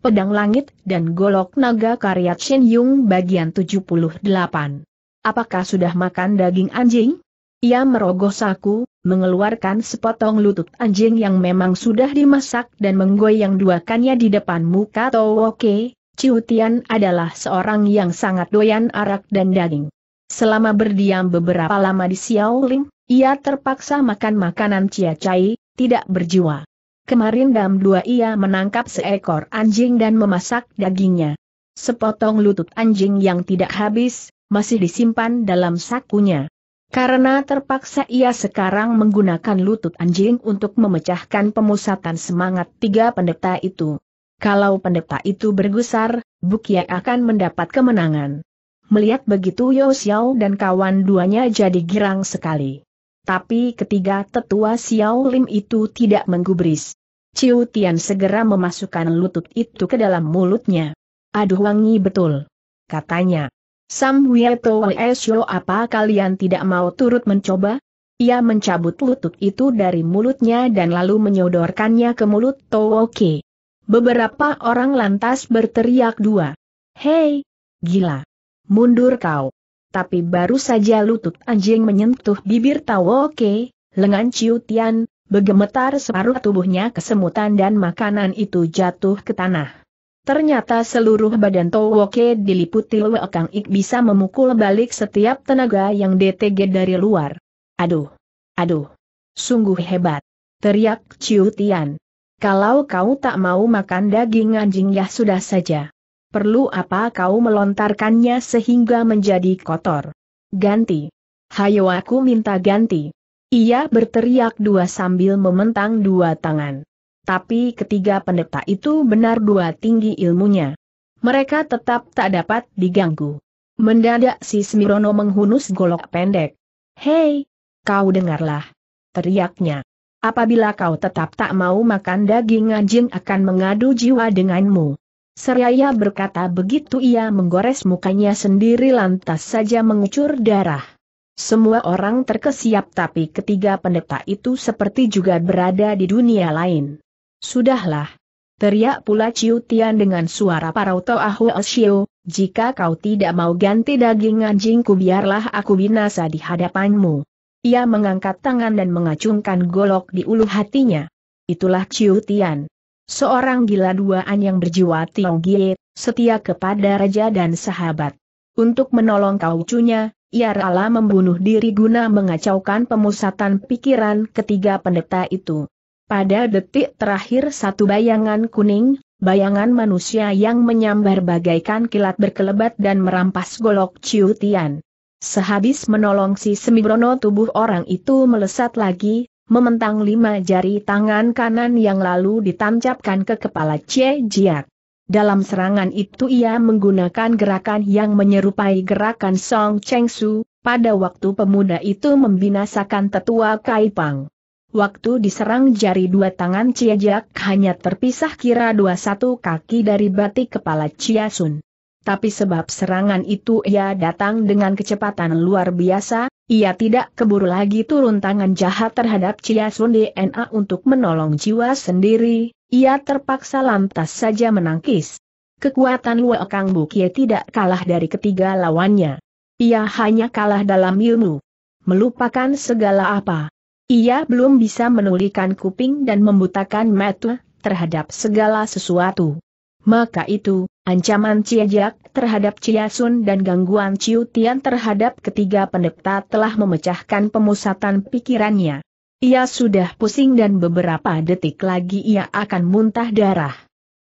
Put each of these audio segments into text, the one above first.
Pedang Langit dan Golok Naga karya Chen Yung bagian 78. Apakah sudah makan daging anjing? Ia merogoh saku, mengeluarkan sepotong lutut anjing yang memang sudah dimasak dan menggoyang dua kannya di depan muka Towoke, Ciutian adalah seorang yang sangat doyan arak dan daging. Selama berdiam beberapa lama di Xiao Ling, ia terpaksa makan makanan ciacai, tidak berjiwa. Kemarin dam dua ia menangkap seekor anjing dan memasak dagingnya. Sepotong lutut anjing yang tidak habis, masih disimpan dalam sakunya. Karena terpaksa ia sekarang menggunakan lutut anjing untuk memecahkan pemusatan semangat tiga pendeta itu. Kalau pendeta itu bergusar, Bukia akan mendapat kemenangan. Melihat begitu yosiao dan kawan duanya jadi girang sekali. Tapi ketiga tetua Xiao Lim itu tidak menggubris. Ciu Tian segera memasukkan lutut itu ke dalam mulutnya. Aduh wangi betul. Katanya. Sam Wieto Esyo apa kalian tidak mau turut mencoba? Ia mencabut lutut itu dari mulutnya dan lalu menyodorkannya ke mulut Tooke. Beberapa orang lantas berteriak dua. Hei! Gila! Mundur kau! Tapi baru saja lutut anjing menyentuh bibir Towoke, lengan Ciu Tian, Begemetar separuh tubuhnya kesemutan dan makanan itu jatuh ke tanah. Ternyata seluruh badan Towoke diliputi Kang Ik bisa memukul balik setiap tenaga yang DTG dari luar. Aduh! Aduh! Sungguh hebat! Teriak Ciu Tian. Kalau kau tak mau makan daging anjing ya sudah saja. Perlu apa kau melontarkannya sehingga menjadi kotor? Ganti. Hayo aku minta ganti. Ia berteriak dua sambil mementang dua tangan. Tapi ketiga pendeta itu benar dua tinggi ilmunya. Mereka tetap tak dapat diganggu. Mendadak si Smirono menghunus golok pendek. Hei, kau dengarlah. Teriaknya. Apabila kau tetap tak mau makan daging anjing akan mengadu jiwa denganmu. Seraya berkata begitu ia menggores mukanya sendiri lantas saja mengucur darah. Semua orang terkesiap tapi ketiga pendeta itu seperti juga berada di dunia lain. Sudahlah. Teriak pula Ciu Tian dengan suara parau Toahu Xiu, jika kau tidak mau ganti daging anjingku biarlah aku binasa di hadapanmu. Ia mengangkat tangan dan mengacungkan golok di ulu hatinya. Itulah Ciu Tian. Seorang gila duaan yang berjiwa Tionggie, setia kepada raja dan sahabat. Untuk menolong kau cunya, ia rela membunuh diri guna mengacaukan pemusatan pikiran ketiga pendeta itu. Pada detik terakhir satu bayangan kuning, bayangan manusia yang menyambar bagaikan kilat berkelebat dan merampas golok ciutian. Sehabis menolong si Semibrono tubuh orang itu melesat lagi, mementang lima jari tangan kanan yang lalu ditancapkan ke kepala Cie Jiat. Dalam serangan itu ia menggunakan gerakan yang menyerupai gerakan Song Cheng Su, pada waktu pemuda itu membinasakan tetua Kaipang. Waktu diserang jari dua tangan Jiak hanya terpisah kira dua satu kaki dari batik kepala Sun. Tapi sebab serangan itu ia datang dengan kecepatan luar biasa, ia tidak keburu lagi turun tangan jahat terhadap Sun DNA untuk menolong jiwa sendiri, ia terpaksa lantas saja menangkis. Kekuatan Lue Kang Bukie tidak kalah dari ketiga lawannya. Ia hanya kalah dalam ilmu. Melupakan segala apa. Ia belum bisa menulikan kuping dan membutakan mata terhadap segala sesuatu. Maka itu, ancaman Ciajak terhadap Ciasun dan gangguan Ciutian terhadap ketiga pendeta telah memecahkan pemusatan pikirannya. Ia sudah pusing dan beberapa detik lagi ia akan muntah darah.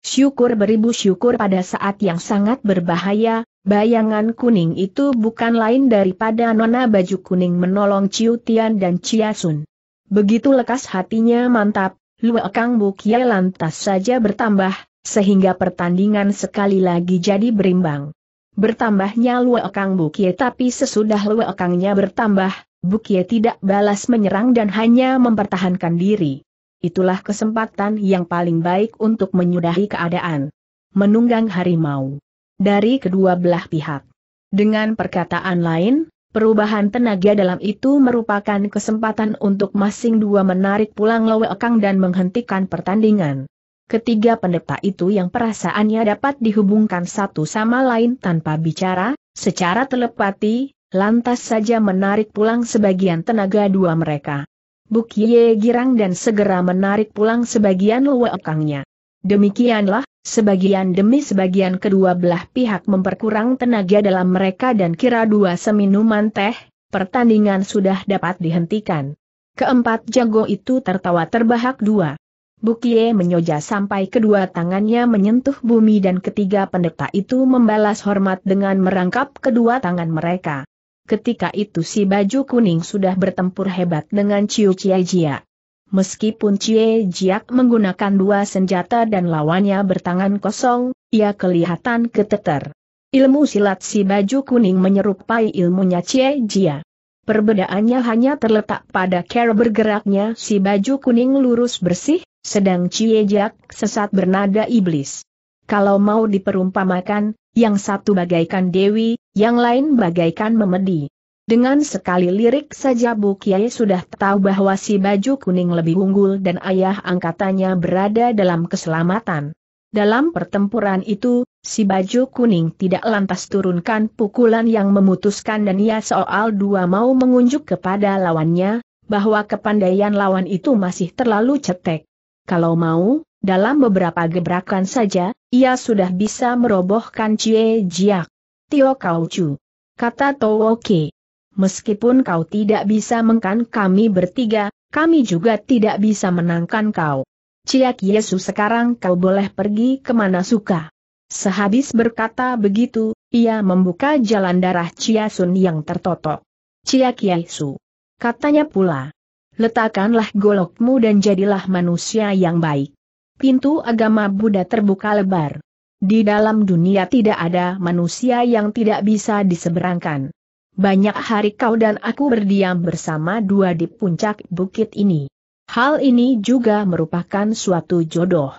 Syukur beribu syukur pada saat yang sangat berbahaya, bayangan kuning itu bukan lain daripada nona baju kuning menolong Ciu Tian dan Chia Sun. Begitu lekas hatinya mantap, Lue Kang Bukia lantas saja bertambah, sehingga pertandingan sekali lagi jadi berimbang. Bertambahnya Lue Kang Bukie tapi sesudah Lue Kangnya bertambah, Bukie tidak balas menyerang dan hanya mempertahankan diri. Itulah kesempatan yang paling baik untuk menyudahi keadaan. Menunggang harimau. Dari kedua belah pihak. Dengan perkataan lain, perubahan tenaga dalam itu merupakan kesempatan untuk masing dua menarik pulang Loweokang dan menghentikan pertandingan. Ketiga pendeta itu yang perasaannya dapat dihubungkan satu sama lain tanpa bicara, secara telepati, lantas saja menarik pulang sebagian tenaga dua mereka. Bukye girang dan segera menarik pulang sebagian luwekangnya. Demikianlah, sebagian demi sebagian kedua belah pihak memperkurang tenaga dalam mereka dan kira dua seminuman teh, pertandingan sudah dapat dihentikan. Keempat jago itu tertawa terbahak dua. Bukie menyoja sampai kedua tangannya menyentuh bumi dan ketiga pendeta itu membalas hormat dengan merangkap kedua tangan mereka ketika itu si baju kuning sudah bertempur hebat dengan Ciu Chie Jia. Meskipun Cie Jia menggunakan dua senjata dan lawannya bertangan kosong, ia kelihatan keteter. Ilmu silat si baju kuning menyerupai ilmunya Cie Jia. Perbedaannya hanya terletak pada cara bergeraknya si baju kuning lurus bersih, sedang Cie Jia sesat bernada iblis. Kalau mau diperumpamakan, yang satu bagaikan dewi, yang lain bagaikan memedi. Dengan sekali lirik saja Bu Kiai sudah tahu bahwa si baju kuning lebih unggul dan ayah angkatannya berada dalam keselamatan. Dalam pertempuran itu, si baju kuning tidak lantas turunkan pukulan yang memutuskan dan ia soal dua mau mengunjuk kepada lawannya, bahwa kepandaian lawan itu masih terlalu cetek. Kalau mau, dalam beberapa gebrakan saja, ia sudah bisa merobohkan Cie Jiak. Tio Kau Chu. Kata Towoki. Meskipun kau tidak bisa mengkan kami bertiga, kami juga tidak bisa menangkan kau. Ciak Yesus sekarang kau boleh pergi kemana suka. Sehabis berkata begitu, ia membuka jalan darah Sun yang tertotok. Ciak Yesus. Katanya pula. Letakkanlah golokmu dan jadilah manusia yang baik. Pintu agama Buddha terbuka lebar. Di dalam dunia tidak ada manusia yang tidak bisa diseberangkan. Banyak hari kau dan aku berdiam bersama dua di puncak bukit ini. Hal ini juga merupakan suatu jodoh.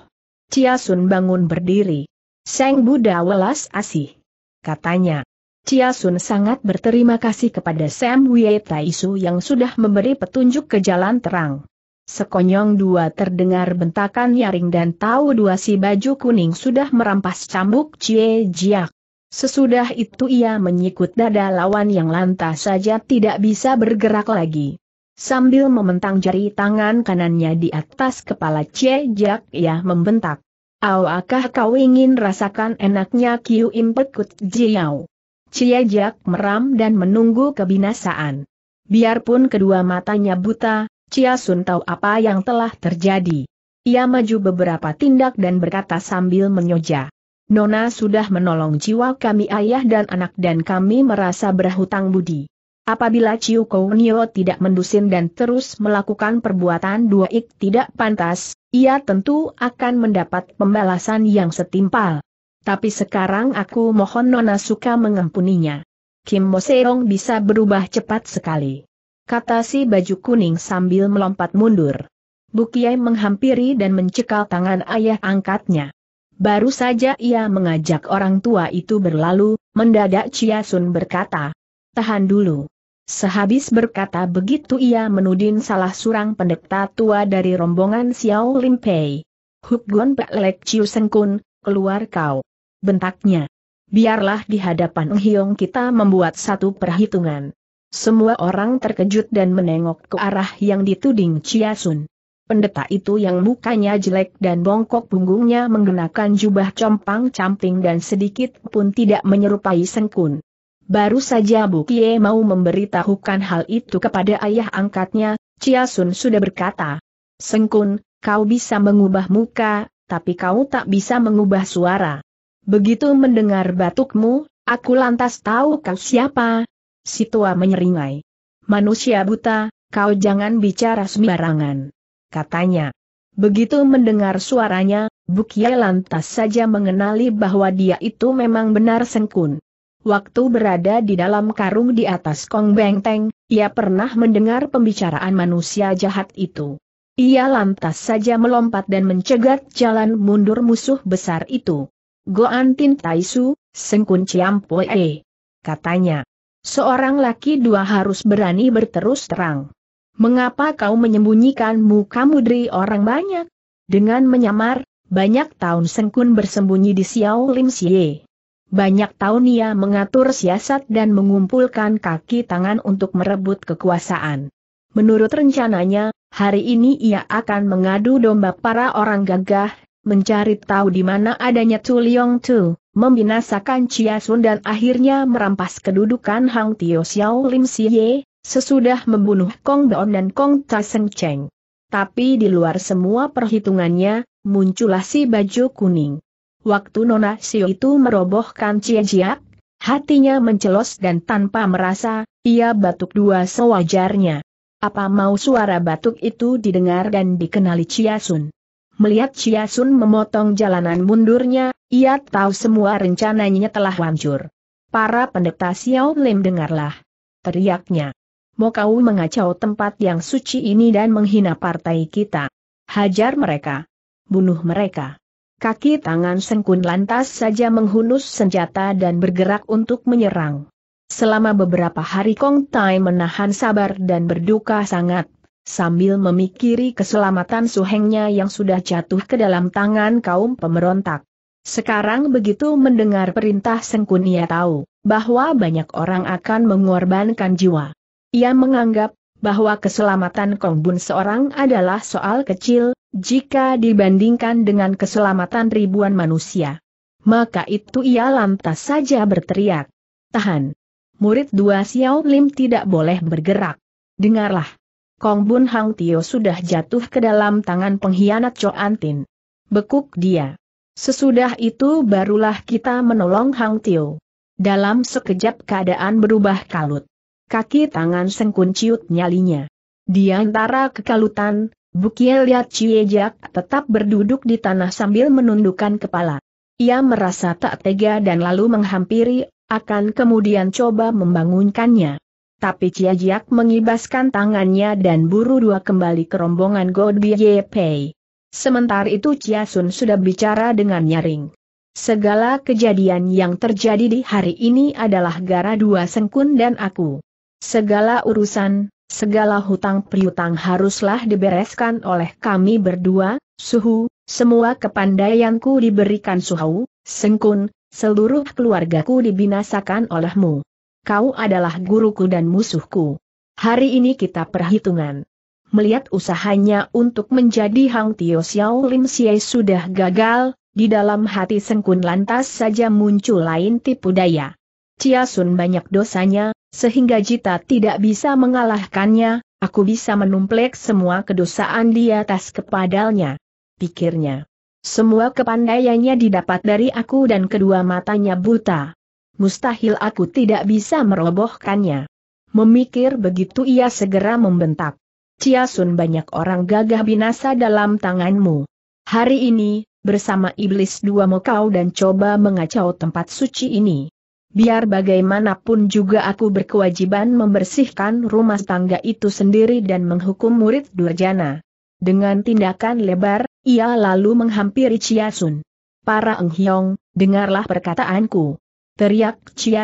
Chia Sun bangun berdiri. Seng Buddha welas asih. Katanya. Chia Sun sangat berterima kasih kepada Sam Wei Taisu yang sudah memberi petunjuk ke jalan terang. Sekonyong dua terdengar bentakan nyaring dan tahu dua si baju kuning sudah merampas cambuk Cie Jiak. Sesudah itu ia menyikut dada lawan yang lantas saja tidak bisa bergerak lagi. Sambil mementang jari tangan kanannya di atas kepala Cie Jiak ia membentak. Awakah kau ingin rasakan enaknya Kiu Impekut Jiao? Cie Jiak meram dan menunggu kebinasaan. Biarpun kedua matanya buta, Chia Sun tahu apa yang telah terjadi. Ia maju beberapa tindak dan berkata sambil menyoja. Nona sudah menolong jiwa kami ayah dan anak dan kami merasa berhutang budi. Apabila Ciu Kounio tidak mendusin dan terus melakukan perbuatan dua ik tidak pantas, ia tentu akan mendapat pembalasan yang setimpal. Tapi sekarang aku mohon Nona suka mengampuninya. Kim Moseong bisa berubah cepat sekali kata si baju kuning sambil melompat mundur. Bukiai menghampiri dan mencekal tangan ayah angkatnya. Baru saja ia mengajak orang tua itu berlalu, mendadak Chia Sun berkata, Tahan dulu. Sehabis berkata begitu ia menudin salah seorang pendekta tua dari rombongan Xiao Lim Pei. Huk Gon Pek Lek Chiu Seng Kun, keluar kau. Bentaknya biarlah di hadapan Hyong kita membuat satu perhitungan. Semua orang terkejut dan menengok ke arah yang dituding Chia Sun. Pendeta itu yang mukanya jelek dan bongkok punggungnya menggunakan jubah compang-camping dan sedikit pun tidak menyerupai sengkun. Baru saja Bu Kie mau memberitahukan hal itu kepada ayah angkatnya, Chia Sun sudah berkata, Sengkun, kau bisa mengubah muka, tapi kau tak bisa mengubah suara. Begitu mendengar batukmu, aku lantas tahu kau siapa, Si tua menyeringai. Manusia buta, kau jangan bicara sembarangan. Katanya. Begitu mendengar suaranya, Bukia lantas saja mengenali bahwa dia itu memang benar sengkun. Waktu berada di dalam karung di atas kong teng, ia pernah mendengar pembicaraan manusia jahat itu. Ia lantas saja melompat dan mencegat jalan mundur musuh besar itu. Goan Tin Taisu, Sengkun Ciampoe. Katanya. Seorang laki dua harus berani berterus terang. Mengapa kau menyembunyikan muka dari orang banyak? Dengan menyamar, banyak tahun Sengkun bersembunyi di Xiao Lim Xie. Banyak tahun ia mengatur siasat dan mengumpulkan kaki tangan untuk merebut kekuasaan. Menurut rencananya, hari ini ia akan mengadu domba para orang gagah, mencari tahu di mana adanya Tu Liong Tu membinasakan Chia Sun dan akhirnya merampas kedudukan Hang Tio Xiao Lim Siye, sesudah membunuh Kong Beon dan Kong Ta Seng Cheng. Tapi di luar semua perhitungannya, muncullah si baju kuning. Waktu Nona Xiu itu merobohkan Chia Jiak, hatinya mencelos dan tanpa merasa, ia batuk dua sewajarnya. Apa mau suara batuk itu didengar dan dikenali Chia Sun? Melihat Chia Sun memotong jalanan mundurnya, ia tahu semua rencananya telah hancur. Para pendeta Xiao Lim dengarlah. Teriaknya. Mau kau mengacau tempat yang suci ini dan menghina partai kita. Hajar mereka. Bunuh mereka. Kaki tangan Sengkun lantas saja menghunus senjata dan bergerak untuk menyerang. Selama beberapa hari Kong Tai menahan sabar dan berduka sangat, sambil memikiri keselamatan suhengnya yang sudah jatuh ke dalam tangan kaum pemberontak. Sekarang begitu mendengar perintah Sengkun ia tahu bahwa banyak orang akan mengorbankan jiwa. Ia menganggap bahwa keselamatan Kong Bun seorang adalah soal kecil, jika dibandingkan dengan keselamatan ribuan manusia. Maka itu ia lantas saja berteriak. Tahan. Murid dua Xiao Lim tidak boleh bergerak. Dengarlah. Kong Bun Hang Tio sudah jatuh ke dalam tangan pengkhianat Cho Antin. Bekuk dia. Sesudah itu barulah kita menolong Hang Tio. Dalam sekejap keadaan berubah kalut. Kaki tangan sengkun ciut nyalinya. Di antara kekalutan, Bukie Liat Ciejak tetap berduduk di tanah sambil menundukkan kepala. Ia merasa tak tega dan lalu menghampiri, akan kemudian coba membangunkannya tapi Cia Jiak mengibaskan tangannya dan buru dua kembali ke rombongan God Ye Pei. Sementara itu Cia Sun sudah bicara dengan nyaring. Segala kejadian yang terjadi di hari ini adalah gara dua sengkun dan aku. Segala urusan, segala hutang priutang haruslah dibereskan oleh kami berdua, suhu, semua kepandaianku diberikan suhu, sengkun, seluruh keluargaku dibinasakan olehmu kau adalah guruku dan musuhku. Hari ini kita perhitungan. Melihat usahanya untuk menjadi Hang Tio Xiao Lim Xie sudah gagal, di dalam hati Sengkun lantas saja muncul lain tipu daya. Chia Sun banyak dosanya, sehingga Jita tidak bisa mengalahkannya, aku bisa menumplek semua kedosaan di atas kepadanya. Pikirnya. Semua kepandaiannya didapat dari aku dan kedua matanya buta mustahil aku tidak bisa merobohkannya. Memikir begitu ia segera membentak. Ciasun banyak orang gagah binasa dalam tanganmu. Hari ini, bersama iblis dua mokau dan coba mengacau tempat suci ini. Biar bagaimanapun juga aku berkewajiban membersihkan rumah tangga itu sendiri dan menghukum murid Durjana. Dengan tindakan lebar, ia lalu menghampiri Sun. Para Enghyong, dengarlah perkataanku teriak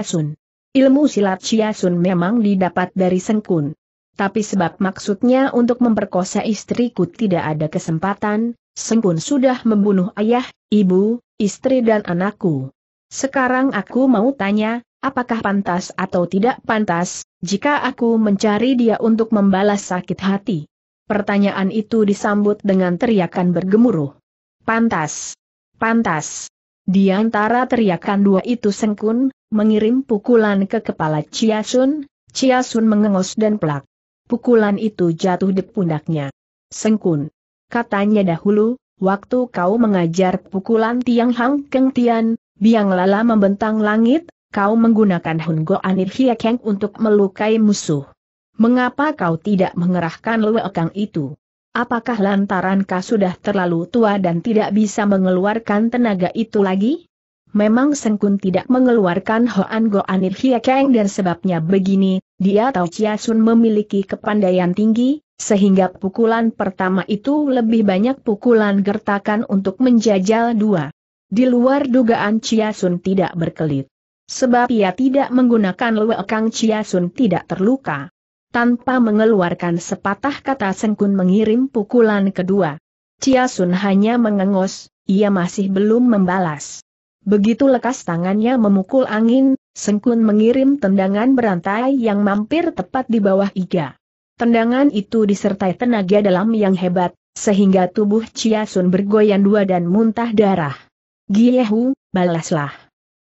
Sun. Ilmu silat Sun memang didapat dari Sengkun. Tapi sebab maksudnya untuk memperkosa istriku tidak ada kesempatan, Sengkun sudah membunuh ayah, ibu, istri dan anakku. Sekarang aku mau tanya, apakah pantas atau tidak pantas, jika aku mencari dia untuk membalas sakit hati? Pertanyaan itu disambut dengan teriakan bergemuruh. Pantas. Pantas. Di antara teriakan dua itu Sengkun, mengirim pukulan ke kepala Chia Sun, Chia Sun mengengos dan pelak. Pukulan itu jatuh di pundaknya. Sengkun. Katanya dahulu, waktu kau mengajar pukulan Tiang Hang Keng Tian, Biang Lala membentang langit, kau menggunakan Hun Go Anir Hiekeng untuk melukai musuh. Mengapa kau tidak mengerahkan Lue Kang itu? Apakah lantaran kau sudah terlalu tua dan tidak bisa mengeluarkan tenaga itu lagi? Memang Sengkun tidak mengeluarkan Hoan Goanir Kang dan sebabnya begini, dia tahu Chia Sun memiliki kepandaian tinggi, sehingga pukulan pertama itu lebih banyak pukulan gertakan untuk menjajal dua. Di luar dugaan Chia Sun tidak berkelit. Sebab ia tidak menggunakan Lue Kang Chia Sun tidak terluka. Tanpa mengeluarkan sepatah kata Sengkun mengirim pukulan kedua. Chia Sun hanya mengengos, ia masih belum membalas. Begitu lekas tangannya memukul angin, Sengkun mengirim tendangan berantai yang mampir tepat di bawah iga. Tendangan itu disertai tenaga dalam yang hebat, sehingga tubuh Chia Sun bergoyang dua dan muntah darah. Giehu, balaslah.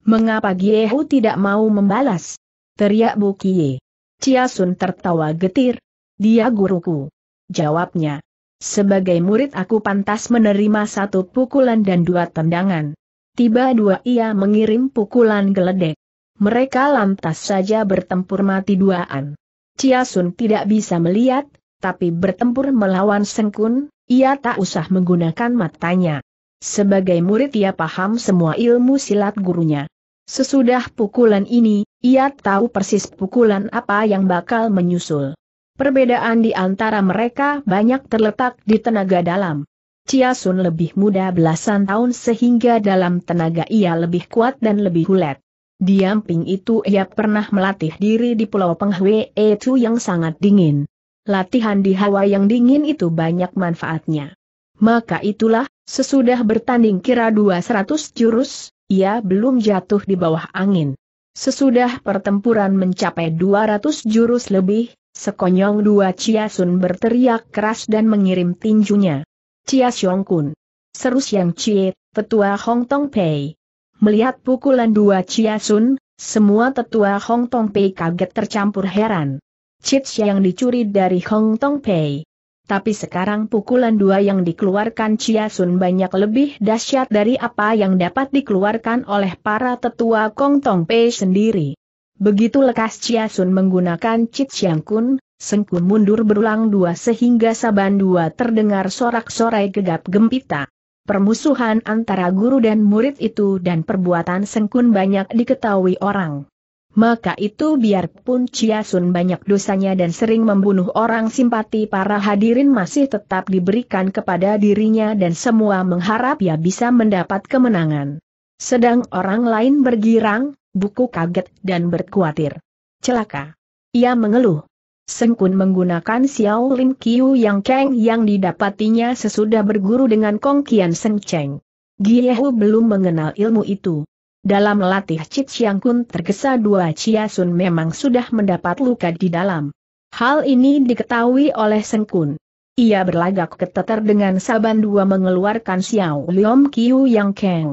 Mengapa Giehu tidak mau membalas? Teriak Bu Kie. Chia Sun tertawa getir. Dia guruku. Jawabnya. Sebagai murid aku pantas menerima satu pukulan dan dua tendangan. Tiba dua ia mengirim pukulan geledek. Mereka lantas saja bertempur mati duaan. Chia Sun tidak bisa melihat, tapi bertempur melawan Sengkun, ia tak usah menggunakan matanya. Sebagai murid ia paham semua ilmu silat gurunya. Sesudah pukulan ini, ia tahu persis pukulan apa yang bakal menyusul. Perbedaan di antara mereka banyak terletak di tenaga dalam. Chia Sun lebih muda belasan tahun sehingga dalam tenaga ia lebih kuat dan lebih hulet. Di itu ia pernah melatih diri di Pulau Penghwe itu yang sangat dingin. Latihan di hawa yang dingin itu banyak manfaatnya. Maka itulah, sesudah bertanding kira 200 jurus, ia belum jatuh di bawah angin. Sesudah pertempuran mencapai 200 jurus lebih, sekonyong dua Chia Sun berteriak keras dan mengirim tinjunya. Chia Kun. Seru Siang Chie, tetua Hong Tong Pei. Melihat pukulan dua Chia Sun, semua tetua Hong Tong Pei kaget tercampur heran. Cie yang dicuri dari Hong Tong Pei. Tapi sekarang pukulan dua yang dikeluarkan Chia Sun banyak lebih dahsyat dari apa yang dapat dikeluarkan oleh para tetua Kong Tong Pei sendiri. Begitu lekas Chia Sun menggunakan Cit Siang Kun, Kun mundur berulang dua sehingga saban dua terdengar sorak-sorai gegap gempita. Permusuhan antara guru dan murid itu dan perbuatan Kun banyak diketahui orang. Maka itu biarpun Chia Sun banyak dosanya dan sering membunuh orang simpati para hadirin masih tetap diberikan kepada dirinya dan semua mengharap ia bisa mendapat kemenangan. Sedang orang lain bergirang, buku kaget dan berkuatir. Celaka. Ia mengeluh. Sengkun menggunakan Xiao Lin Qiu Yang Keng yang didapatinya sesudah berguru dengan Kong Kian Seng Cheng. Giehu belum mengenal ilmu itu. Dalam melatih Cip Siang Kun tergesa dua Chia Sun memang sudah mendapat luka di dalam. Hal ini diketahui oleh Seng Kun. Ia berlagak keteter dengan saban dua mengeluarkan Xiao Liom Kiu Yang Keng.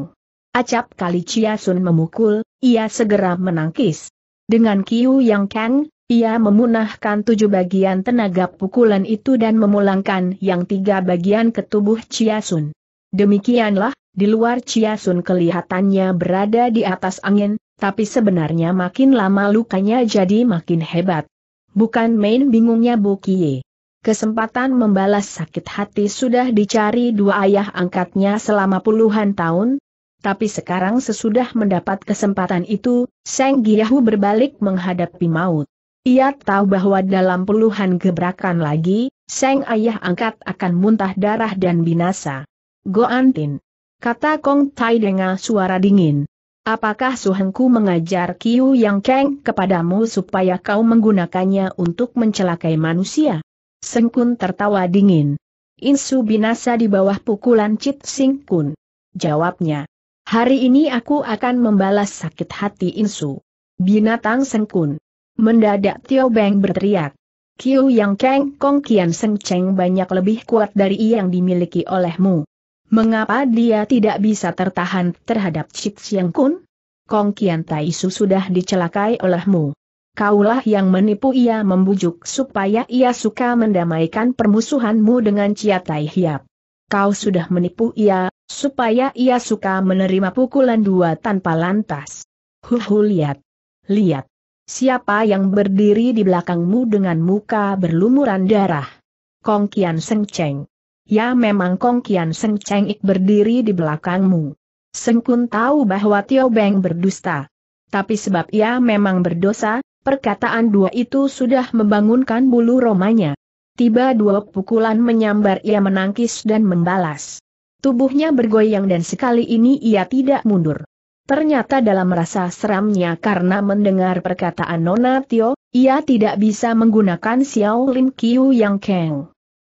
Acap kali Chia Sun memukul, ia segera menangkis. Dengan Kiu Yang Keng, ia memunahkan tujuh bagian tenaga pukulan itu dan memulangkan yang tiga bagian ke tubuh Chia Sun. Demikianlah, di luar Chia Sun kelihatannya berada di atas angin, tapi sebenarnya makin lama lukanya jadi makin hebat. Bukan main bingungnya Bu Kie. Kesempatan membalas sakit hati sudah dicari dua ayah angkatnya selama puluhan tahun, tapi sekarang sesudah mendapat kesempatan itu, Seng Giyahu berbalik menghadapi maut. Ia tahu bahwa dalam puluhan gebrakan lagi, Seng ayah angkat akan muntah darah dan binasa. Goantin. Kata Kong Tai dengan suara dingin. Apakah Suhengku mengajar Kiu Yang Keng kepadamu supaya kau menggunakannya untuk mencelakai manusia? Sengkun tertawa dingin. Insu binasa di bawah pukulan Cit Sing Kun. Jawabnya. Hari ini aku akan membalas sakit hati Insu. Binatang Sengkun. Mendadak Tio Beng berteriak. Kiu Yang Keng Kong Kian Seng Cheng banyak lebih kuat dari yang dimiliki olehmu. Mengapa dia tidak bisa tertahan terhadap Cik Siang Kun? Kong Kian Taisu sudah dicelakai olehmu. Kaulah yang menipu ia membujuk supaya ia suka mendamaikan permusuhanmu dengan Tai Hiap. Kau sudah menipu ia, supaya ia suka menerima pukulan dua tanpa lantas. Huhu lihat. Lihat. Siapa yang berdiri di belakangmu dengan muka berlumuran darah? Kong Kian Seng Cheng. Ya memang Kong Kian Seng Cheng Ik berdiri di belakangmu. Seng Kun tahu bahwa Tio Beng berdusta. Tapi sebab ia memang berdosa, perkataan dua itu sudah membangunkan bulu romanya. Tiba dua pukulan menyambar ia menangkis dan membalas. Tubuhnya bergoyang dan sekali ini ia tidak mundur. Ternyata dalam rasa seramnya karena mendengar perkataan Nona Tio, ia tidak bisa menggunakan Xiao Lin Qiu Yang Keng.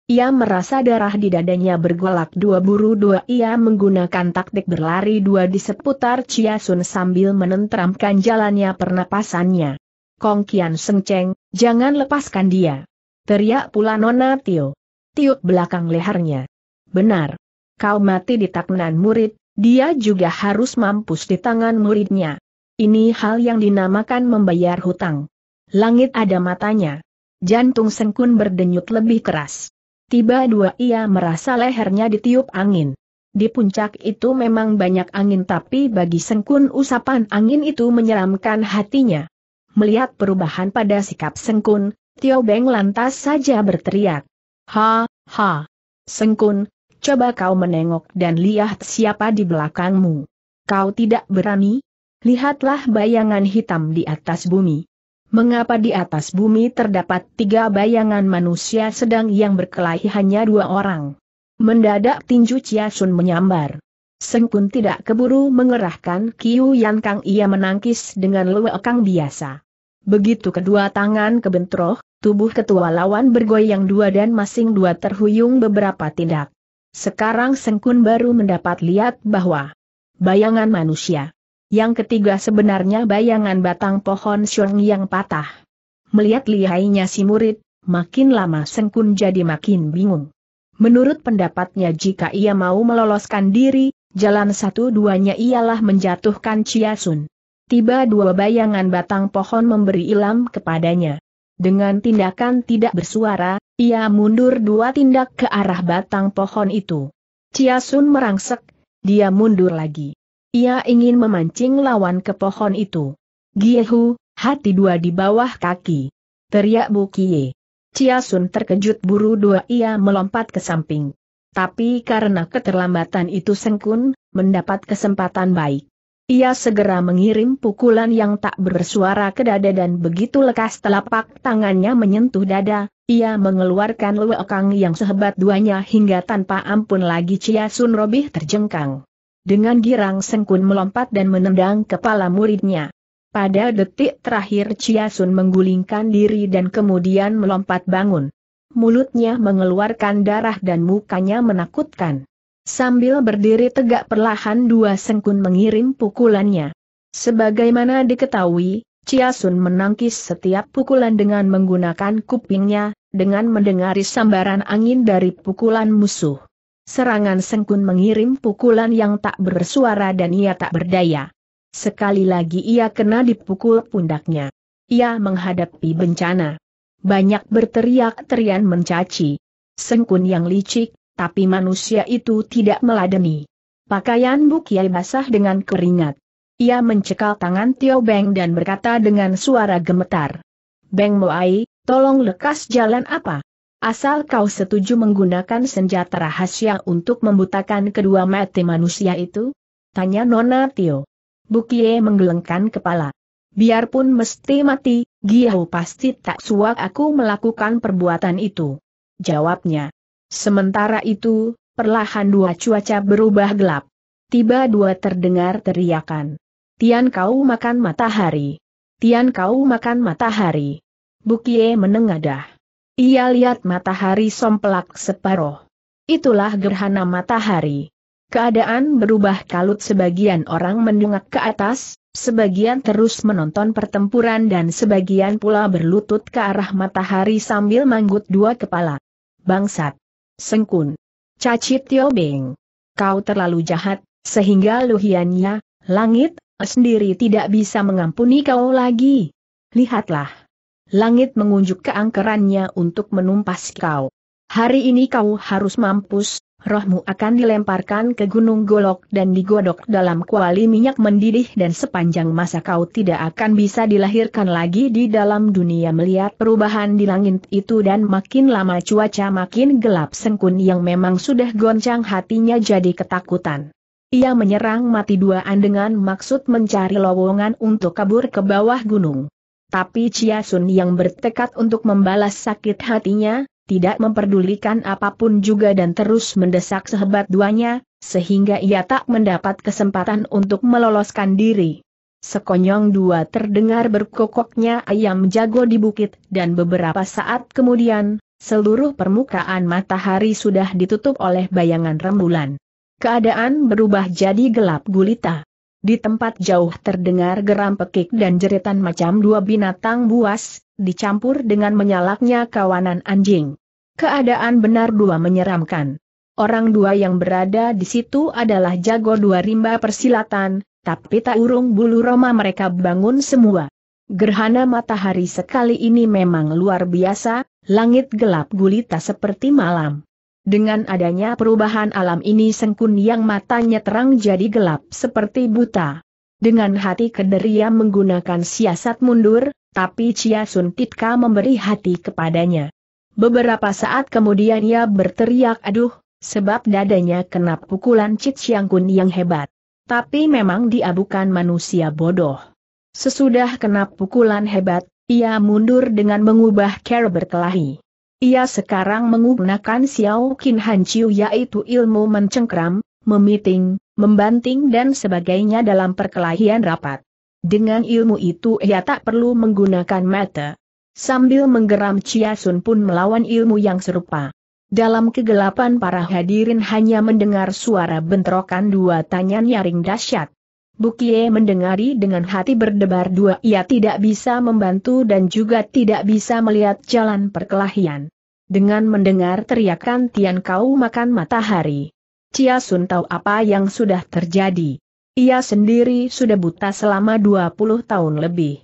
Ia merasa darah di dadanya bergolak dua buru dua. Ia menggunakan taktik berlari dua di seputar Chia Sun sambil menenteramkan jalannya pernapasannya. Kong Kian Seng Cheng, jangan lepaskan dia. Teriak pula Nona Tio. Tiup belakang lehernya. Benar. Kau mati di taknan murid, dia juga harus mampus di tangan muridnya. Ini hal yang dinamakan membayar hutang. Langit ada matanya. Jantung Sengkun berdenyut lebih keras. Tiba dua ia merasa lehernya ditiup angin. Di puncak itu memang banyak angin tapi bagi Sengkun usapan angin itu menyeramkan hatinya. Melihat perubahan pada sikap Sengkun, Tio Beng lantas saja berteriak. Ha, ha. Sengkun, coba kau menengok dan lihat siapa di belakangmu. Kau tidak berani? Lihatlah bayangan hitam di atas bumi. Mengapa di atas bumi terdapat tiga bayangan manusia sedang yang berkelahi hanya dua orang? Mendadak tinju Chia Sun menyambar. Seng pun tidak keburu mengerahkan Kiu Yan Kang ia menangkis dengan luekang biasa. Begitu kedua tangan kebentroh, tubuh ketua lawan bergoyang dua dan masing dua terhuyung beberapa tindak. Sekarang Sengkun baru mendapat lihat bahwa bayangan manusia yang ketiga sebenarnya bayangan batang pohon syong yang patah. Melihat lihainya si murid, makin lama Sengkun jadi makin bingung. Menurut pendapatnya jika ia mau meloloskan diri, jalan satu-duanya ialah menjatuhkan Chiasun. Tiba dua bayangan batang pohon memberi ilam kepadanya. Dengan tindakan tidak bersuara, ia mundur dua tindak ke arah batang pohon itu. Chiasun merangsek, dia mundur lagi. Ia ingin memancing lawan ke pohon itu. Giehu, hati dua di bawah kaki. Teriak Bu Kie. Chia Sun terkejut buru dua ia melompat ke samping. Tapi karena keterlambatan itu sengkun, mendapat kesempatan baik. Ia segera mengirim pukulan yang tak bersuara ke dada dan begitu lekas telapak tangannya menyentuh dada, ia mengeluarkan luekang yang sehebat duanya hingga tanpa ampun lagi Chia Sun Robih terjengkang. Dengan girang Sengkun melompat dan menendang kepala muridnya. Pada detik terakhir Chia Sun menggulingkan diri dan kemudian melompat bangun. Mulutnya mengeluarkan darah dan mukanya menakutkan. Sambil berdiri tegak perlahan dua Sengkun mengirim pukulannya. Sebagaimana diketahui, Chia Sun menangkis setiap pukulan dengan menggunakan kupingnya, dengan mendengari sambaran angin dari pukulan musuh. Serangan Sengkun mengirim pukulan yang tak bersuara dan ia tak berdaya. Sekali lagi ia kena dipukul pundaknya. Ia menghadapi bencana. Banyak berteriak-terian mencaci. Sengkun yang licik, tapi manusia itu tidak meladeni. Pakaian Bukiai basah dengan keringat. Ia mencekal tangan Tio Beng dan berkata dengan suara gemetar. Beng Moai, tolong lekas jalan apa? Asal kau setuju menggunakan senjata rahasia untuk membutakan kedua mati manusia itu? Tanya Nona Tio. Bukie menggelengkan kepala. Biarpun mesti mati, Giau pasti tak suak aku melakukan perbuatan itu. Jawabnya. Sementara itu, perlahan dua cuaca berubah gelap. Tiba dua terdengar teriakan. Tian kau makan matahari. Tian kau makan matahari. Bukie menengadah. Ia lihat matahari somplak separoh. Itulah gerhana matahari. Keadaan berubah kalut sebagian orang mendungak ke atas, sebagian terus menonton pertempuran dan sebagian pula berlutut ke arah matahari sambil manggut dua kepala. Bangsat! Sengkun! Caci Tio Beng! Kau terlalu jahat, sehingga luhiannya, langit, sendiri tidak bisa mengampuni kau lagi. Lihatlah! langit mengunjuk keangkerannya untuk menumpas kau. Hari ini kau harus mampus, rohmu akan dilemparkan ke gunung golok dan digodok dalam kuali minyak mendidih dan sepanjang masa kau tidak akan bisa dilahirkan lagi di dalam dunia melihat perubahan di langit itu dan makin lama cuaca makin gelap sengkun yang memang sudah goncang hatinya jadi ketakutan. Ia menyerang mati duaan dengan maksud mencari lowongan untuk kabur ke bawah gunung. Tapi Chia Sun yang bertekad untuk membalas sakit hatinya, tidak memperdulikan apapun juga dan terus mendesak sehebat duanya, sehingga ia tak mendapat kesempatan untuk meloloskan diri. Sekonyong dua terdengar berkokoknya ayam jago di bukit dan beberapa saat kemudian, seluruh permukaan matahari sudah ditutup oleh bayangan rembulan. Keadaan berubah jadi gelap gulita. Di tempat jauh terdengar geram pekik dan jeritan macam dua binatang buas, dicampur dengan menyalaknya kawanan anjing. Keadaan benar dua menyeramkan. Orang dua yang berada di situ adalah jago dua rimba persilatan, tapi tak urung bulu roma mereka bangun semua. Gerhana matahari sekali ini memang luar biasa, langit gelap gulita seperti malam. Dengan adanya perubahan alam ini Sengkun yang matanya terang jadi gelap seperti buta. Dengan hati kederia menggunakan siasat mundur, tapi Chia Sun Titka memberi hati kepadanya. Beberapa saat kemudian ia berteriak aduh, sebab dadanya kena pukulan Cik Siang Kun yang hebat. Tapi memang dia bukan manusia bodoh. Sesudah kena pukulan hebat, ia mundur dengan mengubah cara berkelahi. Ia sekarang menggunakan Xiao Qin Han Chiu yaitu ilmu mencengkram, memiting, membanting dan sebagainya dalam perkelahian rapat. Dengan ilmu itu ia tak perlu menggunakan mata. Sambil menggeram Chia Sun pun melawan ilmu yang serupa. Dalam kegelapan para hadirin hanya mendengar suara bentrokan dua tanyan nyaring dahsyat. Bukie mendengari dengan hati berdebar dua ia tidak bisa membantu dan juga tidak bisa melihat jalan perkelahian. Dengan mendengar teriakan Tian Kau makan matahari. Cia Sun tahu apa yang sudah terjadi. Ia sendiri sudah buta selama 20 tahun lebih.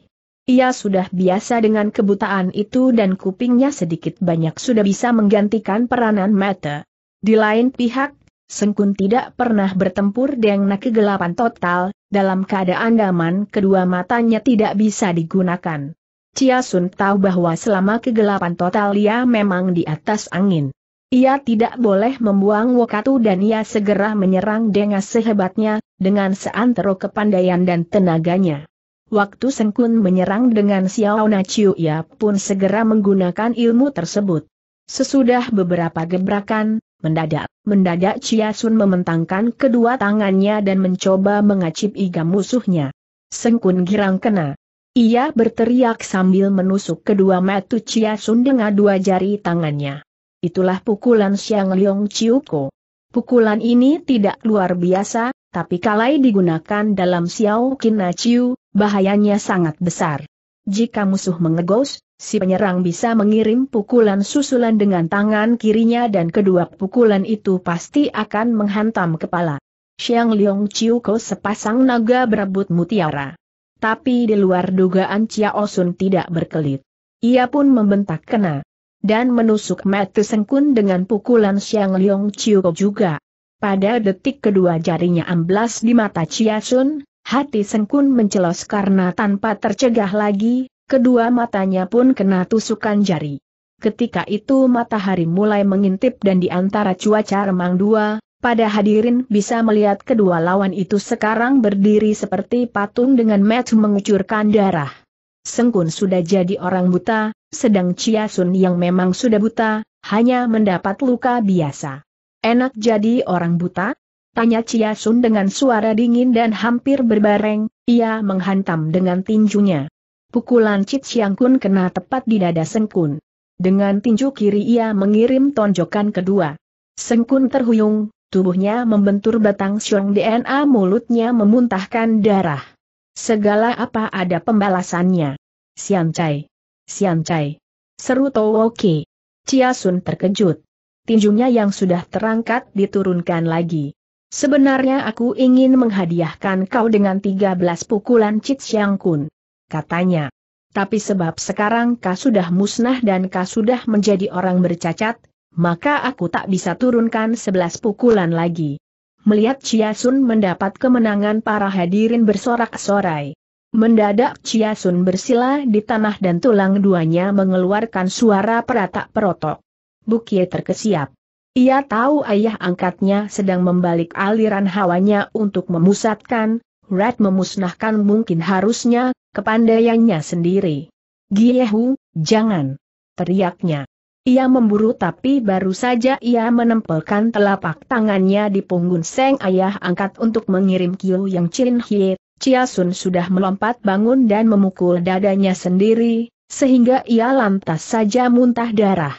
Ia sudah biasa dengan kebutaan itu dan kupingnya sedikit banyak sudah bisa menggantikan peranan mata. Di lain pihak, Sengkun tidak pernah bertempur dengan kegelapan total, dalam keadaan daman kedua matanya tidak bisa digunakan. Chia Sun tahu bahwa selama kegelapan total ia memang di atas angin. Ia tidak boleh membuang waktu dan ia segera menyerang dengan sehebatnya, dengan seantero kepandaian dan tenaganya. Waktu Sengkun menyerang dengan Xiao Naciu ia pun segera menggunakan ilmu tersebut. Sesudah beberapa gebrakan, Mendadak, mendadak Chia Sun mementangkan kedua tangannya dan mencoba mengacip iga musuhnya. Sengkun girang kena. Ia berteriak sambil menusuk kedua mata Chia Sun dengan dua jari tangannya. Itulah pukulan Xiang Liong Ko. Pukulan ini tidak luar biasa, tapi kalai digunakan dalam Xiao Qin Chiu, bahayanya sangat besar. Jika musuh mengegos, Si penyerang bisa mengirim pukulan susulan dengan tangan kirinya dan kedua pukulan itu pasti akan menghantam kepala. Xiang Liong Ko sepasang naga berebut mutiara. Tapi di luar dugaan Chia Osun tidak berkelit. Ia pun membentak kena. Dan menusuk mata sengkun dengan pukulan Xiang Liong Ko juga. Pada detik kedua jarinya amblas di mata Chia Sun, hati sengkun mencelos karena tanpa tercegah lagi, Kedua matanya pun kena tusukan jari. Ketika itu matahari mulai mengintip dan di antara cuaca remang dua, pada hadirin bisa melihat kedua lawan itu sekarang berdiri seperti patung dengan match mengucurkan darah. Sengkun sudah jadi orang buta, sedang Chia Sun yang memang sudah buta, hanya mendapat luka biasa. Enak jadi orang buta? Tanya Chia Sun dengan suara dingin dan hampir berbareng, ia menghantam dengan tinjunya. Pukulan Cit Siang Kun kena tepat di dada Seng Kun. Dengan tinju kiri ia mengirim tonjokan kedua. Seng Kun terhuyung, tubuhnya membentur batang siung DNA mulutnya memuntahkan darah. Segala apa ada pembalasannya. Sian Cai, Sian Cai. Seru Towoki. Chia Sun terkejut. Tinjunya yang sudah terangkat diturunkan lagi. Sebenarnya aku ingin menghadiahkan kau dengan 13 pukulan Cit Siang Kun katanya. Tapi sebab sekarang kau sudah musnah dan kau sudah menjadi orang bercacat, maka aku tak bisa turunkan sebelas pukulan lagi. Melihat Chia Sun mendapat kemenangan para hadirin bersorak-sorai. Mendadak Chia Sun bersila di tanah dan tulang duanya mengeluarkan suara peratak-perotok. Bukie terkesiap. Ia tahu ayah angkatnya sedang membalik aliran hawanya untuk memusatkan, Red memusnahkan mungkin harusnya, kepandaiannya sendiri. Giehu, jangan! teriaknya. Ia memburu tapi baru saja ia menempelkan telapak tangannya di punggung Seng ayah angkat untuk mengirim Kiu yang Chin Hye, Chia Sun sudah melompat bangun dan memukul dadanya sendiri, sehingga ia lantas saja muntah darah.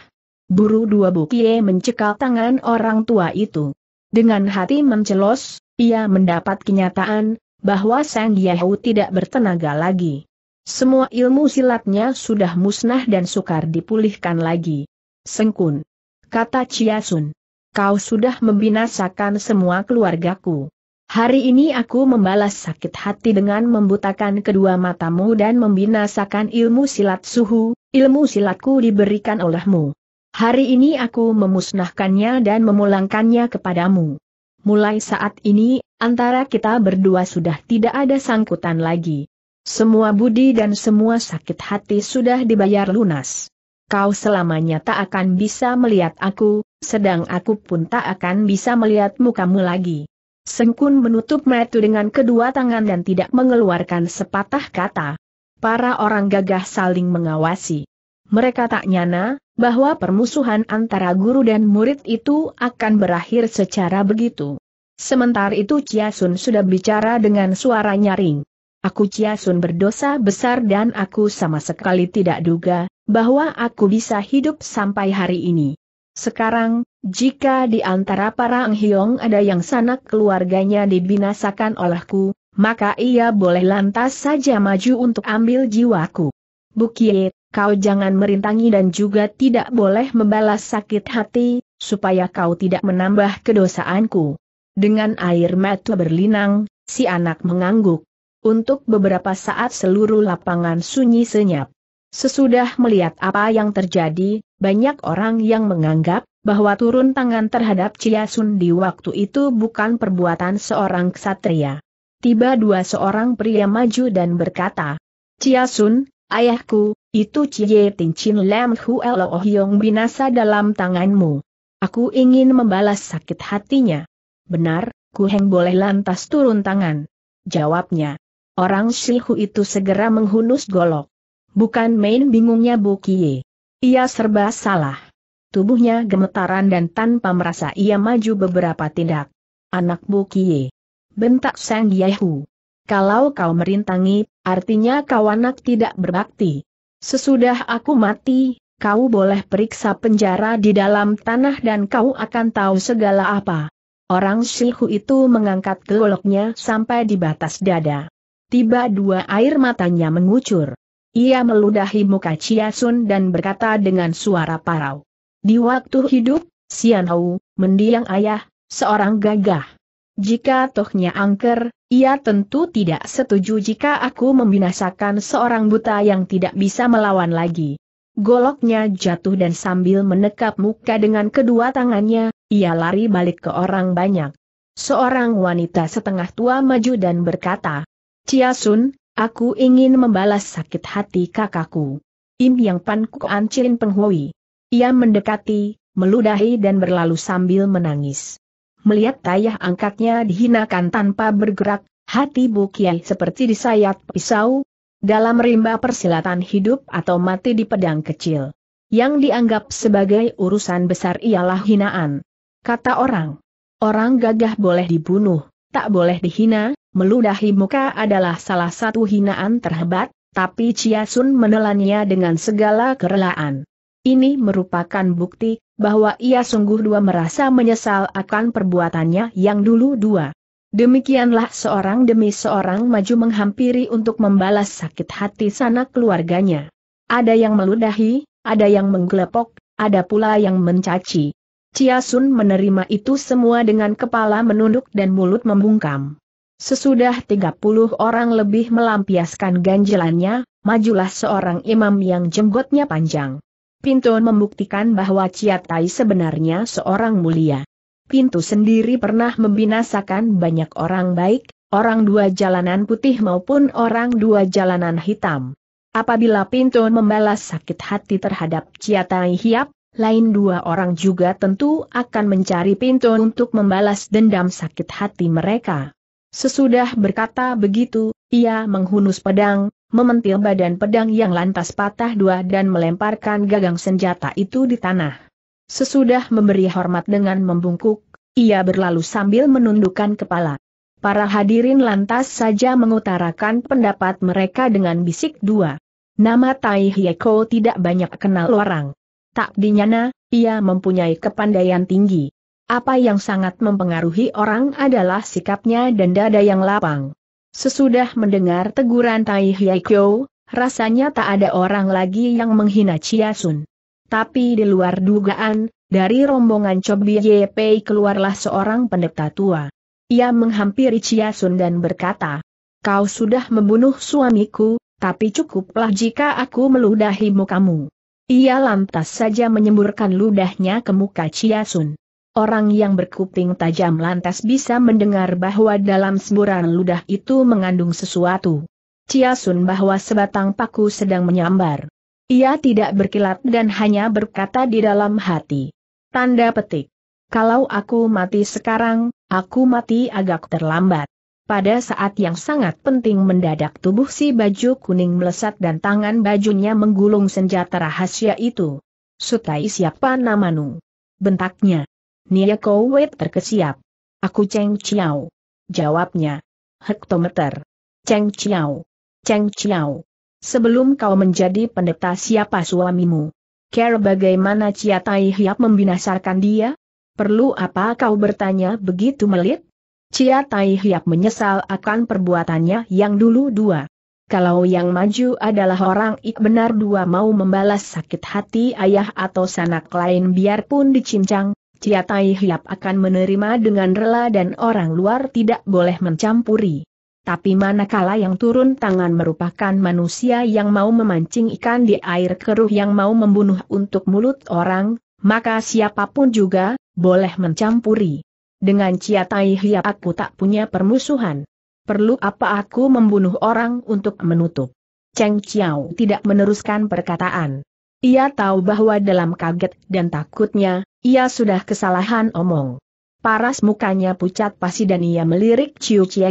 Buru dua bukie mencekal tangan orang tua itu. Dengan hati mencelos, ia mendapat kenyataan, bahwa Sang Yahu tidak bertenaga lagi. Semua ilmu silatnya sudah musnah dan sukar dipulihkan lagi. Sengkun. Kata Sun. Kau sudah membinasakan semua keluargaku. Hari ini aku membalas sakit hati dengan membutakan kedua matamu dan membinasakan ilmu silat suhu, ilmu silatku diberikan olehmu. Hari ini aku memusnahkannya dan memulangkannya kepadamu mulai saat ini, antara kita berdua sudah tidak ada sangkutan lagi. Semua budi dan semua sakit hati sudah dibayar lunas. Kau selamanya tak akan bisa melihat aku, sedang aku pun tak akan bisa melihat mukamu lagi. Sengkun menutup metu dengan kedua tangan dan tidak mengeluarkan sepatah kata. Para orang gagah saling mengawasi. Mereka tak nyana, bahwa permusuhan antara guru dan murid itu akan berakhir secara begitu. Sementara itu Chia Sun sudah bicara dengan suara nyaring. Aku Chia Sun berdosa besar dan aku sama sekali tidak duga, bahwa aku bisa hidup sampai hari ini. Sekarang, jika di antara para ang Enghiong ada yang sanak keluarganya dibinasakan olehku, maka ia boleh lantas saja maju untuk ambil jiwaku. Bukit kau jangan merintangi dan juga tidak boleh membalas sakit hati, supaya kau tidak menambah kedosaanku. Dengan air mata berlinang, si anak mengangguk. Untuk beberapa saat seluruh lapangan sunyi senyap. Sesudah melihat apa yang terjadi, banyak orang yang menganggap bahwa turun tangan terhadap Sun di waktu itu bukan perbuatan seorang ksatria. Tiba dua seorang pria maju dan berkata, Sun, ayahku, itu Cie Tincin Lam Huelo Yong binasa dalam tanganmu. Aku ingin membalas sakit hatinya. Benar, Ku Heng boleh lantas turun tangan. Jawabnya. Orang silhu itu segera menghunus golok. Bukan main bingungnya Bu Kie. Ia serba salah. Tubuhnya gemetaran dan tanpa merasa ia maju beberapa tindak. Anak Bu Kie. Bentak Sang Yehu. Kalau kau merintangi, artinya kau anak tidak berbakti. Sesudah aku mati, kau boleh periksa penjara di dalam tanah dan kau akan tahu segala apa. Orang silhu itu mengangkat goloknya sampai di batas dada. Tiba dua air matanya mengucur. Ia meludahi muka Chia Sun dan berkata dengan suara parau. Di waktu hidup, Sian Hau, mendiang ayah, seorang gagah. Jika tohnya angker, ia tentu tidak setuju jika aku membinasakan seorang buta yang tidak bisa melawan lagi. Goloknya jatuh dan sambil menekap muka dengan kedua tangannya, ia lari balik ke orang banyak. Seorang wanita setengah tua maju dan berkata, Chia Sun, aku ingin membalas sakit hati kakakku. Im Yang Pan Kuan Chin Penghui. Ia mendekati, meludahi dan berlalu sambil menangis melihat Tayah angkatnya dihinakan tanpa bergerak, hati Bu Kiai seperti disayat pisau, dalam rimba persilatan hidup atau mati di pedang kecil. Yang dianggap sebagai urusan besar ialah hinaan. Kata orang, orang gagah boleh dibunuh, tak boleh dihina, meludahi muka adalah salah satu hinaan terhebat, tapi Chia Sun menelannya dengan segala kerelaan. Ini merupakan bukti bahwa ia sungguh dua merasa menyesal akan perbuatannya yang dulu dua. Demikianlah seorang demi seorang maju menghampiri untuk membalas sakit hati sanak keluarganya. Ada yang meludahi, ada yang menggelepok, ada pula yang mencaci. Chia Sun menerima itu semua dengan kepala menunduk dan mulut membungkam. Sesudah 30 orang lebih melampiaskan ganjelannya, majulah seorang imam yang jenggotnya panjang. Pinto membuktikan bahwa Ciatai sebenarnya seorang mulia. Pintu sendiri pernah membinasakan banyak orang baik, orang dua jalanan putih maupun orang dua jalanan hitam. Apabila Pinto membalas sakit hati terhadap Ciatai Hiap, lain dua orang juga tentu akan mencari Pinto untuk membalas dendam sakit hati mereka. Sesudah berkata begitu, ia menghunus pedang, mementil badan pedang yang lantas patah dua dan melemparkan gagang senjata itu di tanah. Sesudah memberi hormat dengan membungkuk, ia berlalu sambil menundukkan kepala. Para hadirin lantas saja mengutarakan pendapat mereka dengan bisik dua. Nama Tai Hieko tidak banyak kenal orang. Tak dinyana, ia mempunyai kepandaian tinggi. Apa yang sangat mempengaruhi orang adalah sikapnya dan dada yang lapang. Sesudah mendengar teguran Tai Kyo, rasanya tak ada orang lagi yang menghina Chia Sun. Tapi di luar dugaan, dari rombongan Cobi YP keluarlah seorang pendeta tua. Ia menghampiri Chia Sun dan berkata, Kau sudah membunuh suamiku, tapi cukuplah jika aku meludahimu kamu. Ia lantas saja menyemburkan ludahnya ke muka Chia Sun. Orang yang berkuping tajam lantas bisa mendengar bahwa dalam semburan ludah itu mengandung sesuatu. Chia Sun bahwa sebatang paku sedang menyambar. Ia tidak berkilat dan hanya berkata di dalam hati. Tanda petik. Kalau aku mati sekarang, aku mati agak terlambat. Pada saat yang sangat penting mendadak tubuh si baju kuning melesat dan tangan bajunya menggulung senjata rahasia itu. Sutai siapa namamu? Bentaknya. Nia Kowet terkesiap. Aku Cheng Chiao. Jawabnya. Hektometer. Cheng Chiao. Cheng Chiao. Sebelum kau menjadi pendeta siapa suamimu? Care bagaimana Cia Tai Hiap membinasarkan dia? Perlu apa kau bertanya begitu melit? Cia Tai Hiap menyesal akan perbuatannya yang dulu dua. Kalau yang maju adalah orang ik benar dua mau membalas sakit hati ayah atau sanak lain biarpun dicincang, Cia Tai Hiap akan menerima dengan rela dan orang luar tidak boleh mencampuri. Tapi manakala yang turun tangan merupakan manusia yang mau memancing ikan di air keruh yang mau membunuh untuk mulut orang, maka siapapun juga, boleh mencampuri. Dengan Cia Tai Hiap aku tak punya permusuhan. Perlu apa aku membunuh orang untuk menutup? Cheng Chiao tidak meneruskan perkataan. Ia tahu bahwa dalam kaget dan takutnya, ia sudah kesalahan omong. Paras mukanya pucat pasi dan ia melirik Ciu Chia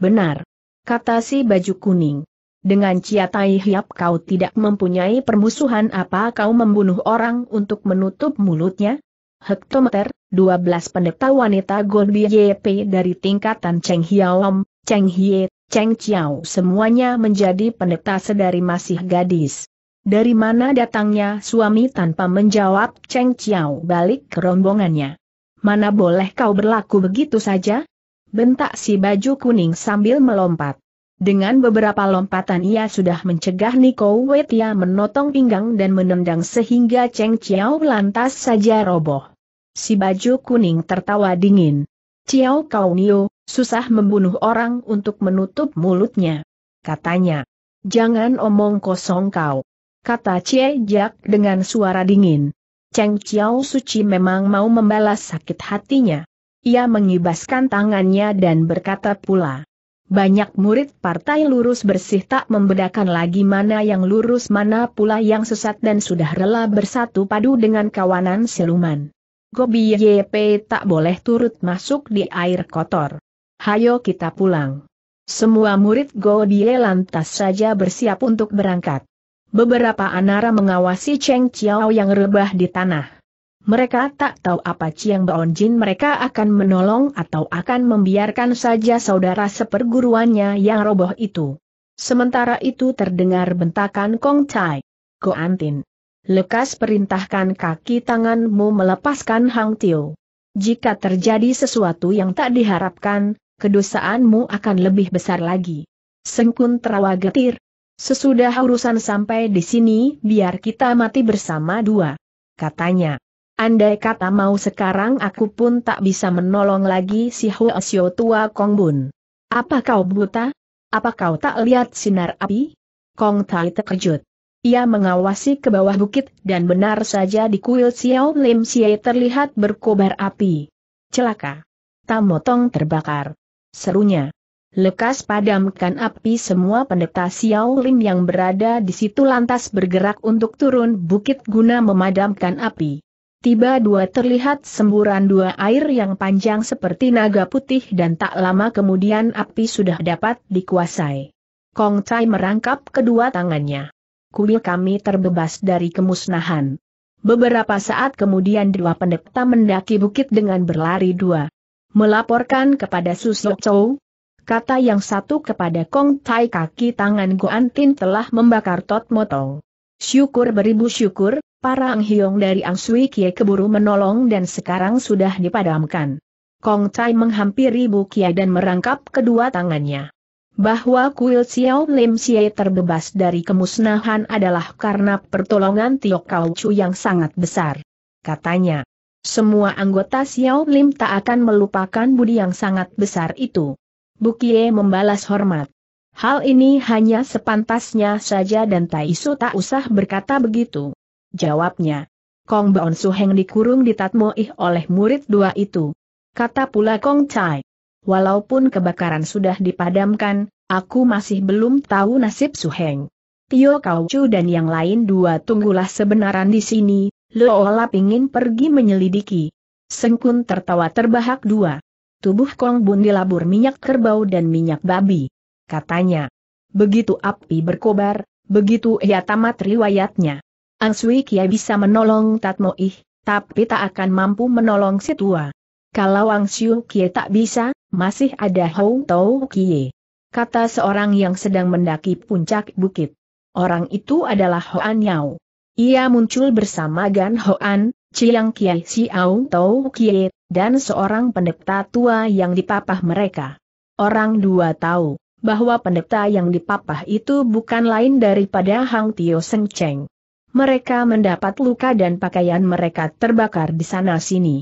Benar. Kata si baju kuning. Dengan Cia Tai Hiap kau tidak mempunyai permusuhan apa kau membunuh orang untuk menutup mulutnya? Hektometer, 12 pendeta wanita Gobi YP dari tingkatan Cheng Hiaom, Cheng Hie, Cheng Chiao semuanya menjadi pendeta sedari masih gadis. Dari mana datangnya suami tanpa menjawab Cheng Chiao balik ke rombongannya. Mana boleh kau berlaku begitu saja? Bentak si baju kuning sambil melompat. Dengan beberapa lompatan ia sudah mencegah Niko Wetia menotong pinggang dan menendang sehingga Cheng Chiao lantas saja roboh. Si baju kuning tertawa dingin. Chiao Kau Nio, susah membunuh orang untuk menutup mulutnya. Katanya. Jangan omong kosong kau kata Cie Jack dengan suara dingin. Cheng Chiao Suci memang mau membalas sakit hatinya. Ia mengibaskan tangannya dan berkata pula. Banyak murid partai lurus bersih tak membedakan lagi mana yang lurus mana pula yang sesat dan sudah rela bersatu padu dengan kawanan siluman. Gobi YP tak boleh turut masuk di air kotor. Hayo kita pulang. Semua murid Gobi lantas saja bersiap untuk berangkat. Beberapa anara mengawasi Cheng Chiao yang rebah di tanah. Mereka tak tahu apa Chiang Baon Jin mereka akan menolong atau akan membiarkan saja saudara seperguruannya yang roboh itu. Sementara itu terdengar bentakan Kong Tai. Go Antin. Lekas perintahkan kaki tanganmu melepaskan Hang Tio. Jika terjadi sesuatu yang tak diharapkan, kedosaanmu akan lebih besar lagi. Sengkun terawa getir, Sesudah urusan sampai di sini, biar kita mati bersama dua. Katanya. Andai kata mau sekarang aku pun tak bisa menolong lagi si Hua Huasio tua Kong Bun. Apa kau buta? Apa kau tak lihat sinar api? Kong Tai terkejut. Ia mengawasi ke bawah bukit dan benar saja di kuil Xiao Lim Xie terlihat berkobar api. Celaka. Tamotong terbakar. Serunya. Lekas padamkan api semua pendeta Xiao Lim yang berada di situ lantas bergerak untuk turun bukit guna memadamkan api. Tiba dua terlihat semburan dua air yang panjang seperti naga putih dan tak lama kemudian api sudah dapat dikuasai. Kong Tai merangkap kedua tangannya. Kuil kami terbebas dari kemusnahan. Beberapa saat kemudian dua pendeta mendaki bukit dengan berlari dua. Melaporkan kepada Susok Chou, kata yang satu kepada Kong Tai kaki tangan Goan Tin telah membakar Tot Motong. Syukur beribu syukur, para Ang Hiong dari Ang Sui Kie keburu menolong dan sekarang sudah dipadamkan. Kong Tai menghampiri Bu Kie dan merangkap kedua tangannya. Bahwa kuil Xiao Lim Xie terbebas dari kemusnahan adalah karena pertolongan Tio Kau Chu yang sangat besar. Katanya, semua anggota Xiao Lim tak akan melupakan budi yang sangat besar itu. Bukie membalas hormat. Hal ini hanya sepantasnya saja dan Taisu tak usah berkata begitu. Jawabnya. Kong Baon Suheng dikurung di Tatmoih oleh murid dua itu. Kata pula Kong Chai. Walaupun kebakaran sudah dipadamkan, aku masih belum tahu nasib Suheng. Tio Kau Chu dan yang lain dua tunggulah sebenaran di sini, Lo Loola pingin pergi menyelidiki. Sengkun tertawa terbahak dua tubuh Kong Bun dilabur minyak kerbau dan minyak babi. Katanya. Begitu api berkobar, begitu ia tamat riwayatnya. Ang Sui Kia bisa menolong Tatmo Ih, tapi tak akan mampu menolong si tua. Kalau Ang Siu Kie tak bisa, masih ada Hou Tau Kie. Kata seorang yang sedang mendaki puncak bukit. Orang itu adalah Hoan Yao. Ia muncul bersama Gan Hoan, Chiang Kiai Siau Tau Kie, dan seorang pendeta tua yang dipapah mereka. Orang dua tahu bahwa pendeta yang dipapah itu bukan lain daripada Hang Tio Seng Cheng. Mereka mendapat luka dan pakaian mereka terbakar di sana-sini.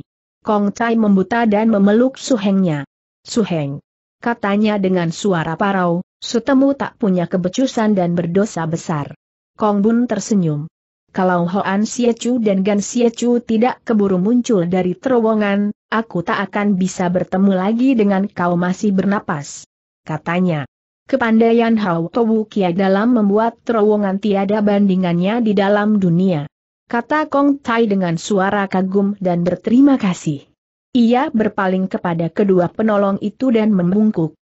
Kong Tai membuta dan memeluk Su Hengnya. Su Heng, katanya dengan suara parau, Sutemu tak punya kebecusan dan berdosa besar. Kong Bun tersenyum kalau Hoan Siecu dan Gan Siecu tidak keburu muncul dari terowongan, aku tak akan bisa bertemu lagi dengan kau masih bernapas. Katanya. Kepandaian Hao Tobu Kia dalam membuat terowongan tiada bandingannya di dalam dunia. Kata Kong Tai dengan suara kagum dan berterima kasih. Ia berpaling kepada kedua penolong itu dan membungkuk.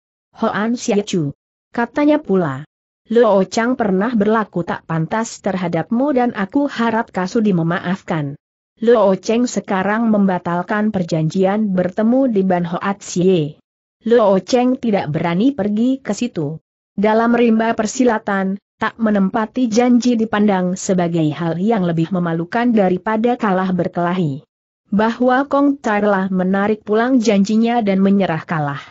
Hoan Siecu. Katanya pula, Luo Chang pernah berlaku tak pantas terhadapmu dan aku harap Kasudi memaafkan. Luo Cheng sekarang membatalkan perjanjian bertemu di Ban Hoat Xie. Luo Cheng tidak berani pergi ke situ. Dalam rimba persilatan, tak menempati janji dipandang sebagai hal yang lebih memalukan daripada kalah berkelahi. Bahwa Kong Tarlah menarik pulang janjinya dan menyerah kalah.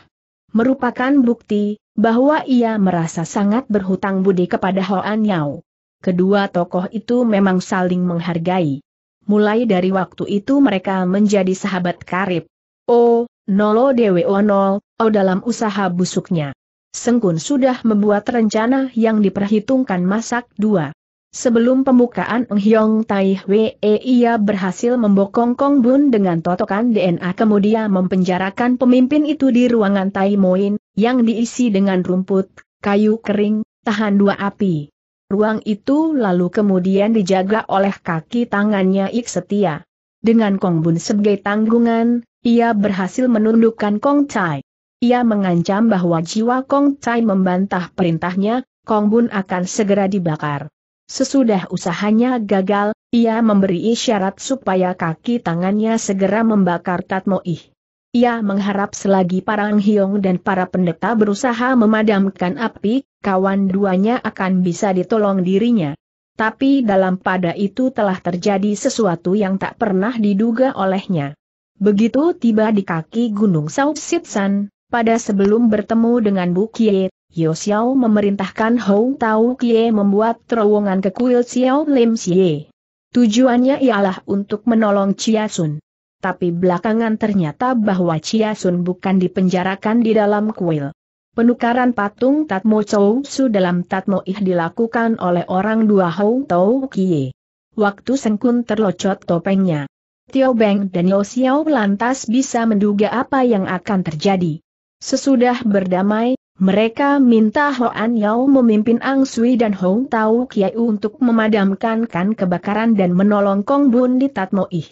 Merupakan bukti bahwa ia merasa sangat berhutang budi kepada Hoan Yao. Kedua tokoh itu memang saling menghargai. Mulai dari waktu itu mereka menjadi sahabat karib. Oh, Nolo Dewe nol, oh dalam usaha busuknya. Sengkun sudah membuat rencana yang diperhitungkan masak dua. Sebelum pembukaan Eng Hiong Tai Hwee ia berhasil membokong Kong Bun dengan totokan DNA kemudian mempenjarakan pemimpin itu di ruangan Tai Moin, yang diisi dengan rumput, kayu kering, tahan dua api. Ruang itu lalu kemudian dijaga oleh kaki tangannya Ik Setia. Dengan Kong Bun sebagai tanggungan, ia berhasil menundukkan Kong Chai. Ia mengancam bahwa jiwa Kong Chai membantah perintahnya, Kong Bun akan segera dibakar. Sesudah usahanya gagal, ia memberi isyarat supaya kaki tangannya segera membakar Tatmoih. Ia mengharap selagi para Hyong dan para pendeta berusaha memadamkan api, kawan duanya akan bisa ditolong dirinya. Tapi dalam pada itu telah terjadi sesuatu yang tak pernah diduga olehnya. Begitu tiba di kaki Gunung Sao Sitsan, pada sebelum bertemu dengan Bu Kie, Yosiao memerintahkan Hou Tao Kie membuat terowongan ke kuil Xiao Lim Xie. Tujuannya ialah untuk menolong Chia Sun tapi belakangan ternyata bahwa Chia Sun bukan dipenjarakan di dalam kuil. Penukaran patung Tatmo Chou Su dalam Tatmo Ih dilakukan oleh orang dua Hou Tou Kie. Waktu Sengkun terlocot topengnya. Tio Beng dan Yo Xiao lantas bisa menduga apa yang akan terjadi. Sesudah berdamai, mereka minta Hoan Yao memimpin Ang Sui dan Hong Tau Kiai untuk memadamkan kan kebakaran dan menolong Kong Bun di Tatmo Ih.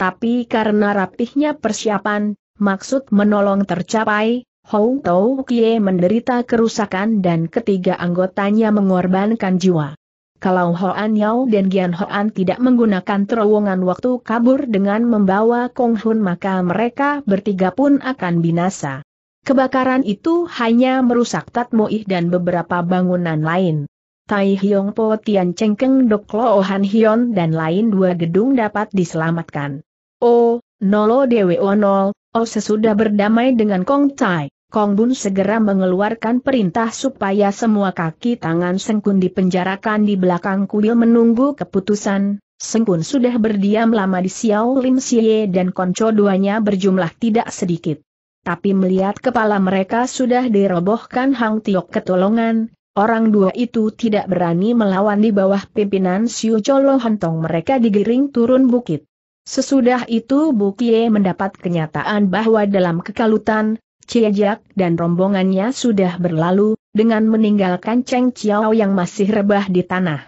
Tapi karena rapihnya persiapan, maksud menolong tercapai, Hong Tau Kie menderita kerusakan dan ketiga anggotanya mengorbankan jiwa. Kalau Hoan Yao dan Gian Hoan tidak menggunakan terowongan waktu kabur dengan membawa Kong Hun maka mereka bertiga pun akan binasa. Kebakaran itu hanya merusak Tatmoih dan beberapa bangunan lain. Tai Hiong Po Tian Chengkeng Dok Lo Han Hion dan lain dua gedung dapat diselamatkan. Oh, Nolo oh, Dewi Onol, oh, oh sesudah berdamai dengan Kong Tai, Kong Bun segera mengeluarkan perintah supaya semua kaki tangan Sengkun dipenjarakan di belakang kuil menunggu keputusan. Sengkun sudah berdiam lama di Xiao Lim Xie dan Konco duanya berjumlah tidak sedikit. Tapi melihat kepala mereka sudah dirobohkan Hang Tiok ketolongan, Orang dua itu tidak berani melawan di bawah pimpinan Siu Cholo Hantong mereka digiring turun bukit. Sesudah itu Bukie mendapat kenyataan bahwa dalam kekalutan, Ciejak dan rombongannya sudah berlalu, dengan meninggalkan Cheng Chiao yang masih rebah di tanah.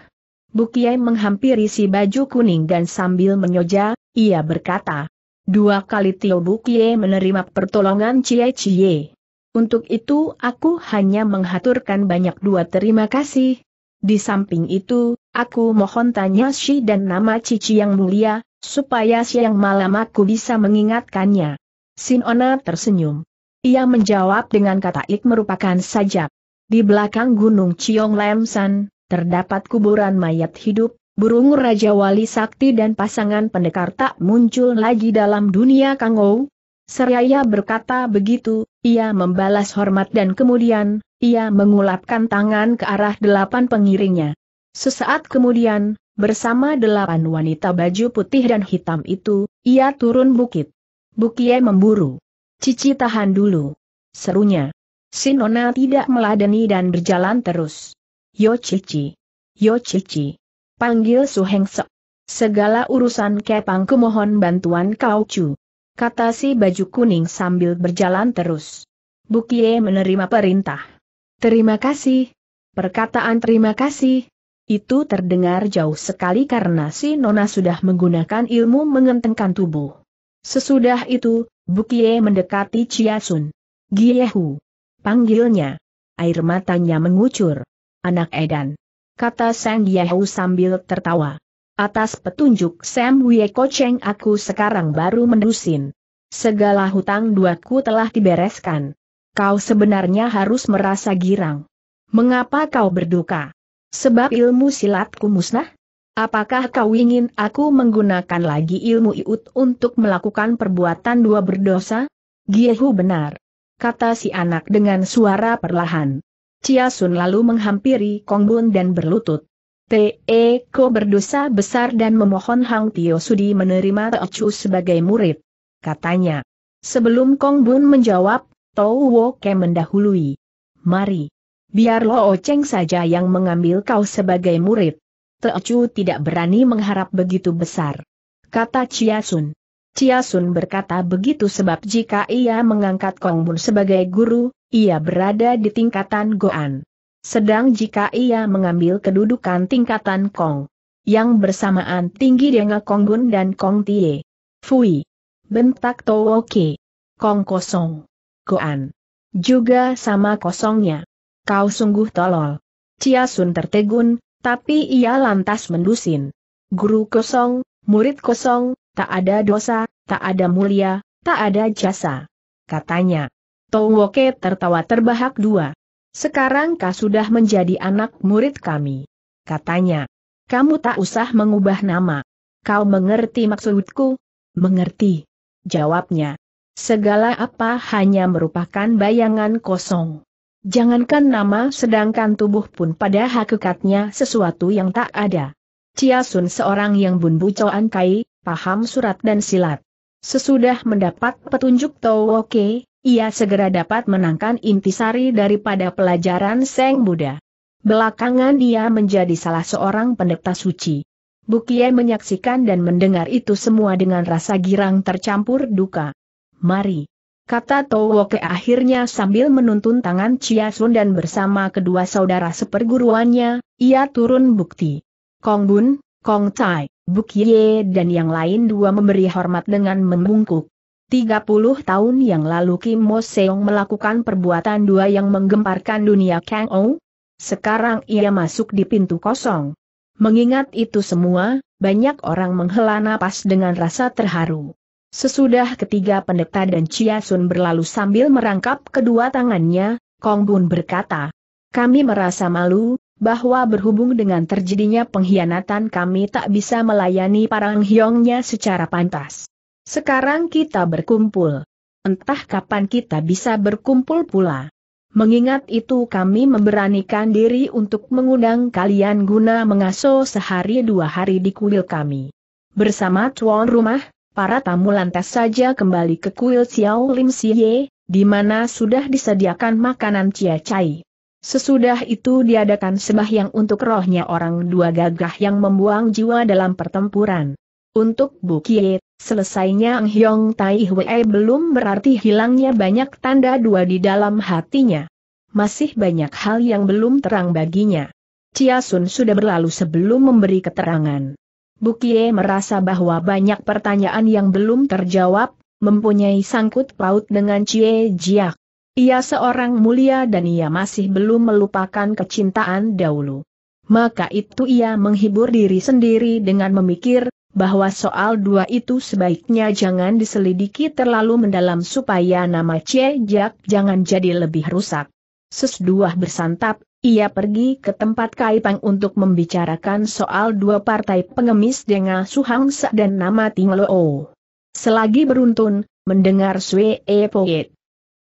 Bukie menghampiri si baju kuning dan sambil menyoja, ia berkata, Dua kali Tio Bukie menerima pertolongan Cie Cie. Untuk itu aku hanya menghaturkan banyak dua terima kasih, di samping itu, aku mohon tanya si dan nama Cici yang mulia, supaya siang malam aku bisa mengingatkannya. Sinona tersenyum. Ia menjawab dengan kata ik merupakan sajak. Di belakang Gunung Ciong Lemsan, terdapat kuburan mayat hidup, burung Raja Wali Sakti dan pasangan pendekar tak muncul lagi dalam dunia Kangou, Seraya berkata begitu, ia membalas hormat dan kemudian, ia mengulapkan tangan ke arah delapan pengiringnya. Sesaat kemudian, bersama delapan wanita baju putih dan hitam itu, ia turun bukit. Bukie memburu. Cici tahan dulu. Serunya. Sinona tidak meladeni dan berjalan terus. Yo Cici. Yo Cici. Panggil Su Hengsek. Segala urusan kepang kumohon bantuan kau cu kata si baju kuning sambil berjalan terus. Bukie menerima perintah. Terima kasih. Perkataan terima kasih. Itu terdengar jauh sekali karena si Nona sudah menggunakan ilmu mengentengkan tubuh. Sesudah itu, Bukie mendekati Sun. Giehu. Panggilnya. Air matanya mengucur. Anak Edan. Kata Sang Giehu sambil tertawa. Atas petunjuk Sam Wieko Cheng aku sekarang baru mendusin. Segala hutang ku telah dibereskan. Kau sebenarnya harus merasa girang. Mengapa kau berduka? Sebab ilmu silatku musnah? Apakah kau ingin aku menggunakan lagi ilmu iut untuk melakukan perbuatan dua berdosa? Giehu benar. Kata si anak dengan suara perlahan. Chia Sun lalu menghampiri Kong Bun dan berlutut. T.E. Ko berdosa besar dan memohon Hang Tio Sudi menerima Teo Chu sebagai murid. Katanya. Sebelum Kong Bun menjawab, Tau Wo Ke mendahului. Mari. Biar Lo Oceng saja yang mengambil kau sebagai murid. Teo Chu tidak berani mengharap begitu besar. Kata Chia Sun. Chia Sun berkata begitu sebab jika ia mengangkat Kong Bun sebagai guru, ia berada di tingkatan Goan. Sedang jika ia mengambil kedudukan tingkatan Kong yang bersamaan tinggi dengan Kong Gun dan Kong Tie. Fui. Bentak Ke. Kong kosong. Koan, Juga sama kosongnya. Kau sungguh tolol. Cia Sun tertegun, tapi ia lantas mendusin. Guru kosong, murid kosong, tak ada dosa, tak ada mulia, tak ada jasa. Katanya. Ke tertawa terbahak dua. Sekarang kau sudah menjadi anak murid kami. Katanya, kamu tak usah mengubah nama. Kau mengerti maksudku? Mengerti. Jawabnya, segala apa hanya merupakan bayangan kosong. Jangankan nama sedangkan tubuh pun pada hakikatnya sesuatu yang tak ada. Chia Sun seorang yang bunbu coan kai, paham surat dan silat. Sesudah mendapat petunjuk Towoke, ia segera dapat menangkan intisari daripada pelajaran Seng Buddha. Belakangan dia menjadi salah seorang pendeta suci. Bukie menyaksikan dan mendengar itu semua dengan rasa girang tercampur duka. Mari. Kata ke akhirnya sambil menuntun tangan Chia Sun dan bersama kedua saudara seperguruannya, ia turun bukti. Kong Bun, Kong Tai, Bukie dan yang lain dua memberi hormat dengan membungkuk. 30 tahun yang lalu Kim Mo Seong melakukan perbuatan dua yang menggemparkan dunia Kang Ou. Sekarang ia masuk di pintu kosong. Mengingat itu semua, banyak orang menghela napas dengan rasa terharu. Sesudah ketiga pendeta dan Chia Sun berlalu sambil merangkap kedua tangannya, Kong Bun berkata, Kami merasa malu, bahwa berhubung dengan terjadinya pengkhianatan kami tak bisa melayani para Hyongnya secara pantas. Sekarang kita berkumpul. Entah kapan kita bisa berkumpul pula. Mengingat itu kami memberanikan diri untuk mengundang kalian guna mengaso sehari dua hari di kuil kami. Bersama tuan rumah, para tamu lantas saja kembali ke kuil Xiao Lim Siye, di mana sudah disediakan makanan Cia Cai. Sesudah itu diadakan sembahyang untuk rohnya orang dua gagah yang membuang jiwa dalam pertempuran. Untuk Kiet, Selesainya Ang Hyong Tai Hwee belum berarti hilangnya banyak tanda dua di dalam hatinya. Masih banyak hal yang belum terang baginya. Chia Sun sudah berlalu sebelum memberi keterangan. Bukie merasa bahwa banyak pertanyaan yang belum terjawab, mempunyai sangkut paut dengan Cie Jiak. Ia seorang mulia dan ia masih belum melupakan kecintaan dahulu. Maka itu ia menghibur diri sendiri dengan memikir, bahwa soal dua itu sebaiknya jangan diselidiki terlalu mendalam supaya nama Cejak jangan jadi lebih rusak. Sesduah bersantap, ia pergi ke tempat Kaipang untuk membicarakan soal dua partai pengemis dengan Suhang Sa dan nama Ting Selagi beruntun, mendengar Sui E Poet.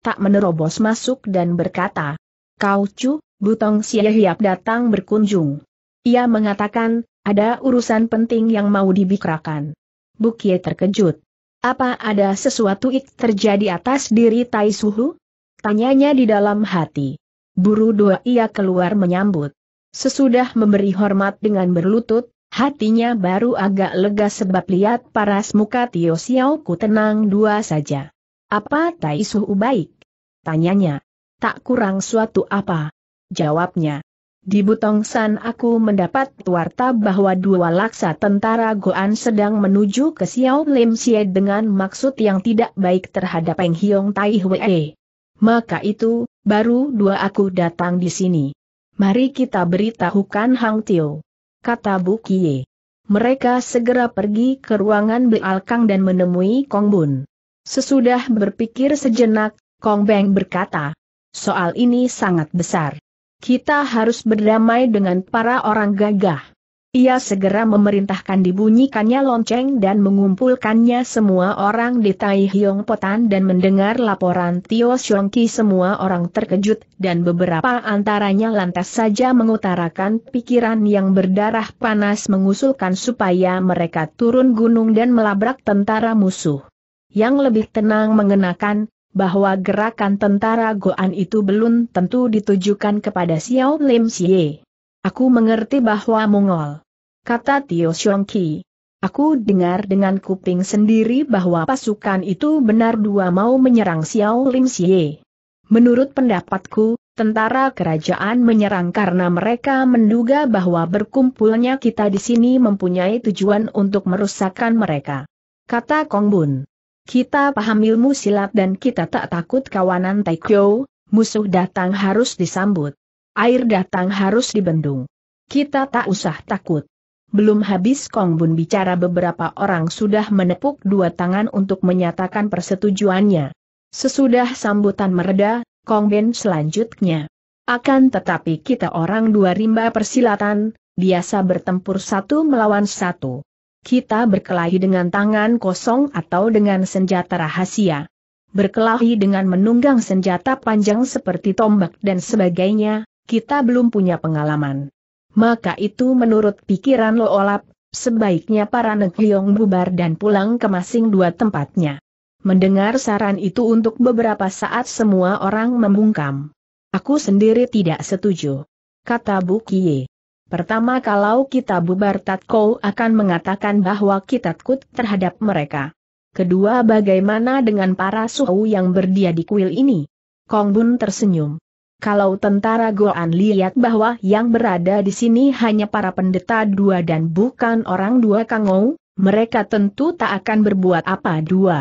Tak menerobos masuk dan berkata, Kau Chu, Butong Siahiap datang berkunjung. Ia mengatakan, ada urusan penting yang mau dibicarakan. Bukie terkejut. Apa ada sesuatu ik terjadi atas diri Tai Suhu? Tanyanya di dalam hati. Buru dua ia keluar menyambut. Sesudah memberi hormat dengan berlutut, hatinya baru agak lega sebab lihat paras muka Tio Xiao ku tenang dua saja. Apa Tai Suhu baik? Tanyanya. Tak kurang suatu apa? Jawabnya. Di Butongsan aku mendapat warta bahwa dua laksa tentara Goan sedang menuju ke Xiao Lim Xie dengan maksud yang tidak baik terhadap Eng Hiong Tai Hwee. Maka itu, baru dua aku datang di sini. Mari kita beritahukan Hang Tio. Kata Bu Kie. Mereka segera pergi ke ruangan belakang dan menemui Kong Bun. Sesudah berpikir sejenak, Kong Beng berkata, soal ini sangat besar. Kita harus berdamai dengan para orang gagah. Ia segera memerintahkan dibunyikannya lonceng dan mengumpulkannya semua orang di Tai Hiong Potan dan mendengar laporan Tio Xiong Ki semua orang terkejut dan beberapa antaranya lantas saja mengutarakan pikiran yang berdarah panas mengusulkan supaya mereka turun gunung dan melabrak tentara musuh. Yang lebih tenang mengenakan bahwa gerakan tentara Goan itu belum tentu ditujukan kepada Xiao Lim Xie. Aku mengerti bahwa Mongol. Kata Tio Xiong Ki. Aku dengar dengan kuping sendiri bahwa pasukan itu benar dua mau menyerang Xiao Lim Xie. Menurut pendapatku, tentara kerajaan menyerang karena mereka menduga bahwa berkumpulnya kita di sini mempunyai tujuan untuk merusakkan mereka. Kata Kong Bun. Kita paham ilmu silat dan kita tak takut kawanan Taekyo, musuh datang harus disambut. Air datang harus dibendung. Kita tak usah takut. Belum habis Kong Bun bicara beberapa orang sudah menepuk dua tangan untuk menyatakan persetujuannya. Sesudah sambutan mereda, Kong Ben selanjutnya. Akan tetapi kita orang dua rimba persilatan, biasa bertempur satu melawan satu. Kita berkelahi dengan tangan kosong atau dengan senjata rahasia. Berkelahi dengan menunggang senjata panjang seperti tombak dan sebagainya, kita belum punya pengalaman. Maka itu menurut pikiran Lo Olap, sebaiknya para negyong bubar dan pulang ke masing dua tempatnya. Mendengar saran itu untuk beberapa saat semua orang membungkam. Aku sendiri tidak setuju. Kata Bu Bukie. Pertama kalau kita bubar Tatkou akan mengatakan bahwa kita takut terhadap mereka. Kedua bagaimana dengan para suhu yang berdia di kuil ini? Kong Bun tersenyum. Kalau tentara Goan lihat bahwa yang berada di sini hanya para pendeta dua dan bukan orang dua Kangou, mereka tentu tak akan berbuat apa dua.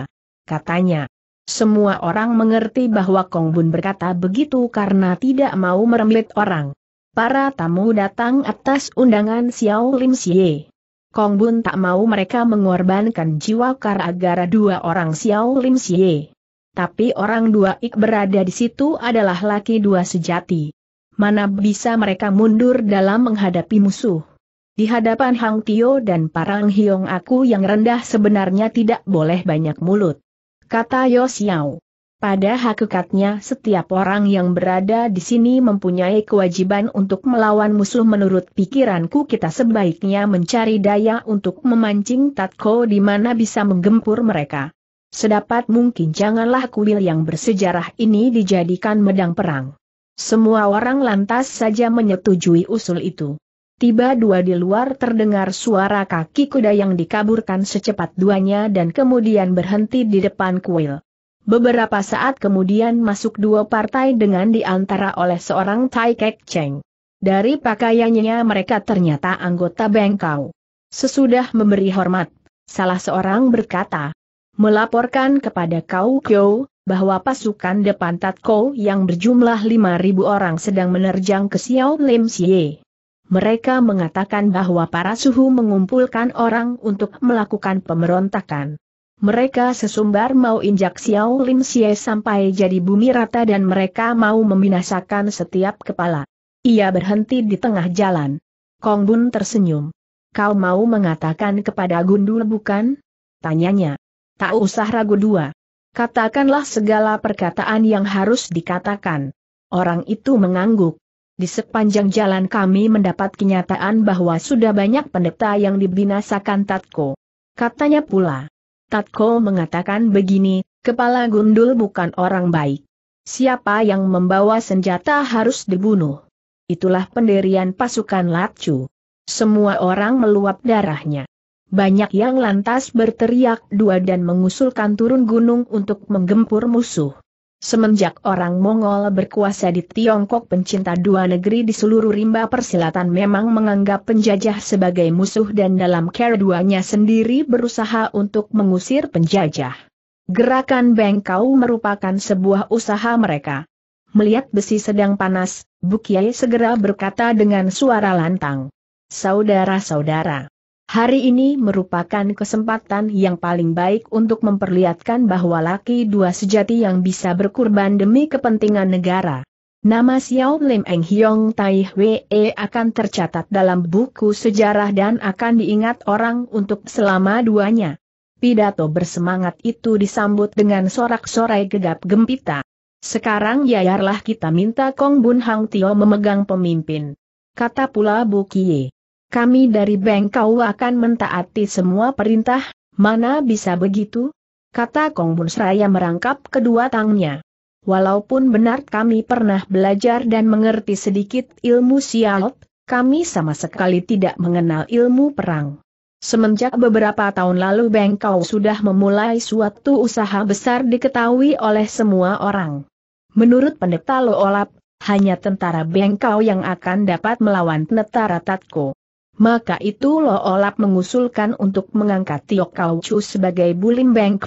Katanya. Semua orang mengerti bahwa Kong Bun berkata begitu karena tidak mau merembet orang para tamu datang atas undangan Xiao Lim Xie. Kong Bun tak mau mereka mengorbankan jiwa karena dua orang Xiao Lim Xie. Tapi orang dua ik berada di situ adalah laki dua sejati. Mana bisa mereka mundur dalam menghadapi musuh. Di hadapan Hang Tio dan Parang Hiong aku yang rendah sebenarnya tidak boleh banyak mulut. Kata Yo Xiao. Pada hakikatnya setiap orang yang berada di sini mempunyai kewajiban untuk melawan musuh menurut pikiranku kita sebaiknya mencari daya untuk memancing tatko di mana bisa menggempur mereka. Sedapat mungkin janganlah kuil yang bersejarah ini dijadikan medang perang. Semua orang lantas saja menyetujui usul itu. Tiba dua di luar terdengar suara kaki kuda yang dikaburkan secepat duanya dan kemudian berhenti di depan kuil. Beberapa saat kemudian masuk dua partai dengan diantara oleh seorang Tai Kek Cheng. Dari pakaiannya mereka ternyata anggota Bengkau. Sesudah memberi hormat, salah seorang berkata, melaporkan kepada Kau Kyo, bahwa pasukan depan Tatko yang berjumlah 5.000 orang sedang menerjang ke Xiao Lim Xie. Mereka mengatakan bahwa para suhu mengumpulkan orang untuk melakukan pemberontakan. Mereka sesumbar mau injak Xiao Lim Xie sampai jadi bumi rata dan mereka mau membinasakan setiap kepala. Ia berhenti di tengah jalan. Kong Bun tersenyum. Kau mau mengatakan kepada Gundul bukan? Tanyanya. Tak usah ragu dua. Katakanlah segala perkataan yang harus dikatakan. Orang itu mengangguk. Di sepanjang jalan kami mendapat kenyataan bahwa sudah banyak pendeta yang dibinasakan Tatko. Katanya pula, Tatko mengatakan begini, kepala gundul bukan orang baik. Siapa yang membawa senjata harus dibunuh. Itulah pendirian pasukan Latcu. Semua orang meluap darahnya. Banyak yang lantas berteriak dua dan mengusulkan turun gunung untuk menggempur musuh. Semenjak orang Mongol berkuasa di Tiongkok pencinta dua negeri di seluruh rimba persilatan memang menganggap penjajah sebagai musuh dan dalam keduanya sendiri berusaha untuk mengusir penjajah. Gerakan Bengkau merupakan sebuah usaha mereka. Melihat besi sedang panas, Bukiai segera berkata dengan suara lantang. Saudara-saudara, Hari ini merupakan kesempatan yang paling baik untuk memperlihatkan bahwa laki dua sejati yang bisa berkurban demi kepentingan negara. Nama Xiao Lim Eng Hiong Tai Wei e akan tercatat dalam buku sejarah dan akan diingat orang untuk selama duanya. Pidato bersemangat itu disambut dengan sorak-sorai gegap gempita. Sekarang yayarlah kita minta Kong Bun Hang Tio memegang pemimpin. Kata pula Bu Kie kami dari Bengkau akan mentaati semua perintah, mana bisa begitu? Kata Kong Bun Seraya merangkap kedua tangnya. Walaupun benar kami pernah belajar dan mengerti sedikit ilmu sialot, kami sama sekali tidak mengenal ilmu perang. Semenjak beberapa tahun lalu Bengkau sudah memulai suatu usaha besar diketahui oleh semua orang. Menurut pendeta Loolap, hanya tentara Bengkau yang akan dapat melawan tentara Tatko. Maka itu Lo Olap mengusulkan untuk mengangkat Tio Kau Chu sebagai Bulim Beng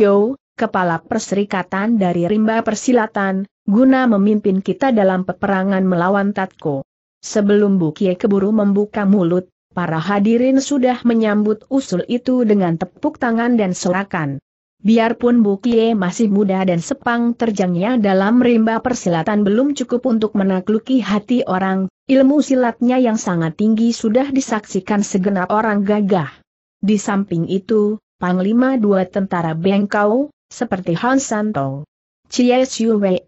kepala perserikatan dari rimba persilatan, guna memimpin kita dalam peperangan melawan Tatko. Sebelum Bukie keburu membuka mulut, para hadirin sudah menyambut usul itu dengan tepuk tangan dan sorakan. Biarpun Bukie masih muda dan sepang terjangnya dalam rimba persilatan belum cukup untuk menakluki hati orang, ilmu silatnya yang sangat tinggi sudah disaksikan segenap orang gagah. Di samping itu, Panglima dua tentara Bengkau, seperti Han Santo, Chie Siu Wei,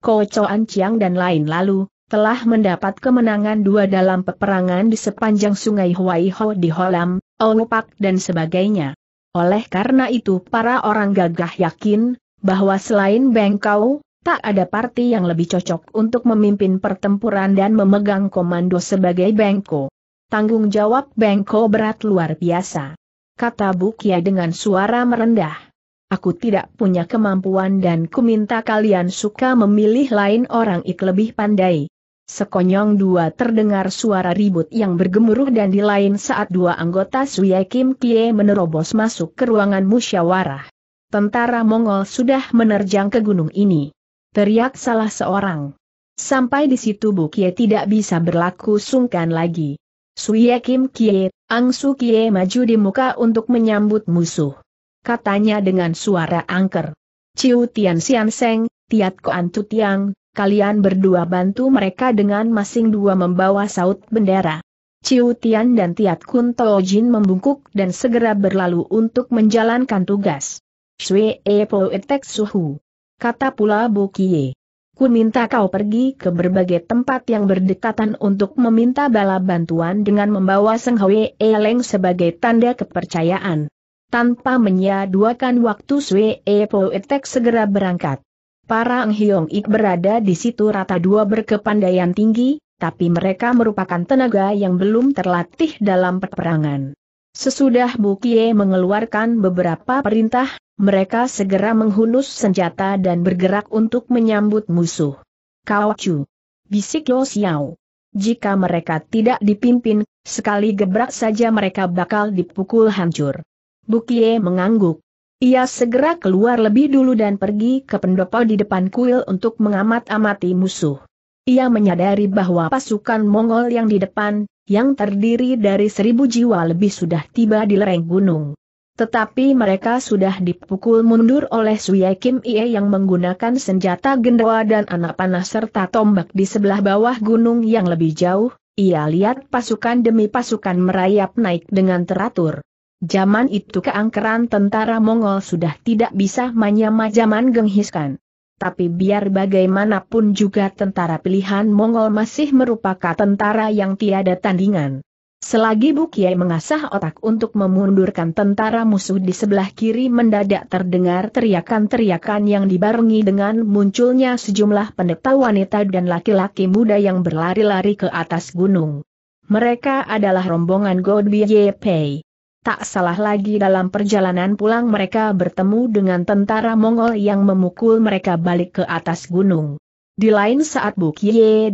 Ko Choan Chiang dan lain lalu, telah mendapat kemenangan dua dalam peperangan di sepanjang sungai Huaiho di Holam, Olupak dan sebagainya. Oleh karena itu para orang gagah yakin, bahwa selain Bengkau, tak ada parti yang lebih cocok untuk memimpin pertempuran dan memegang komando sebagai Bengko. Tanggung jawab Bengko berat luar biasa. Kata Bukia dengan suara merendah. Aku tidak punya kemampuan dan ku minta kalian suka memilih lain orang ik lebih pandai. Sekonyong dua terdengar suara ribut yang bergemuruh dan di lain saat dua anggota Suye Kim Kie menerobos masuk ke ruangan musyawarah. Tentara Mongol sudah menerjang ke gunung ini. Teriak salah seorang. Sampai di situ Bu Kie tidak bisa berlaku sungkan lagi. Suye Kim Kie, Ang Su Kie maju di muka untuk menyambut musuh. Katanya dengan suara angker. Ciu Tian Sian Seng, Tiat Koan Tutiang, kalian berdua bantu mereka dengan masing dua membawa saut bendera. Ciu Tian dan Tiat Kun Jin membungkuk dan segera berlalu untuk menjalankan tugas. Shui E Po Etek Suhu. Kata pula Bu Kie. Ku minta kau pergi ke berbagai tempat yang berdekatan untuk meminta bala bantuan dengan membawa Seng Hwe e Leng sebagai tanda kepercayaan. Tanpa menyia waktu Shui E Po Etek segera berangkat. Para Eng Hiong Ik berada di situ rata dua berkepandaian tinggi, tapi mereka merupakan tenaga yang belum terlatih dalam peperangan. Sesudah Bukie mengeluarkan beberapa perintah, mereka segera menghunus senjata dan bergerak untuk menyambut musuh. Kau Chu. Bisik Yo Xiao. Jika mereka tidak dipimpin, sekali gebrak saja mereka bakal dipukul hancur. Bukie mengangguk. Ia segera keluar lebih dulu dan pergi ke pendopo di depan kuil untuk mengamat-amati musuh. Ia menyadari bahwa pasukan Mongol yang di depan, yang terdiri dari seribu jiwa lebih sudah tiba di lereng gunung. Tetapi mereka sudah dipukul mundur oleh Suyai Kim Ie yang menggunakan senjata gendawa dan anak panah serta tombak di sebelah bawah gunung yang lebih jauh, ia lihat pasukan demi pasukan merayap naik dengan teratur. Zaman itu keangkeran tentara Mongol sudah tidak bisa menyama zaman genghiskan. Tapi biar bagaimanapun juga tentara pilihan Mongol masih merupakan tentara yang tiada tandingan. Selagi Bukiai mengasah otak untuk memundurkan tentara musuh di sebelah kiri mendadak terdengar teriakan-teriakan yang dibarengi dengan munculnya sejumlah pendeta wanita dan laki-laki muda yang berlari-lari ke atas gunung. Mereka adalah rombongan God Pei. Tak salah lagi dalam perjalanan pulang mereka bertemu dengan tentara Mongol yang memukul mereka balik ke atas gunung. Di lain saat Bu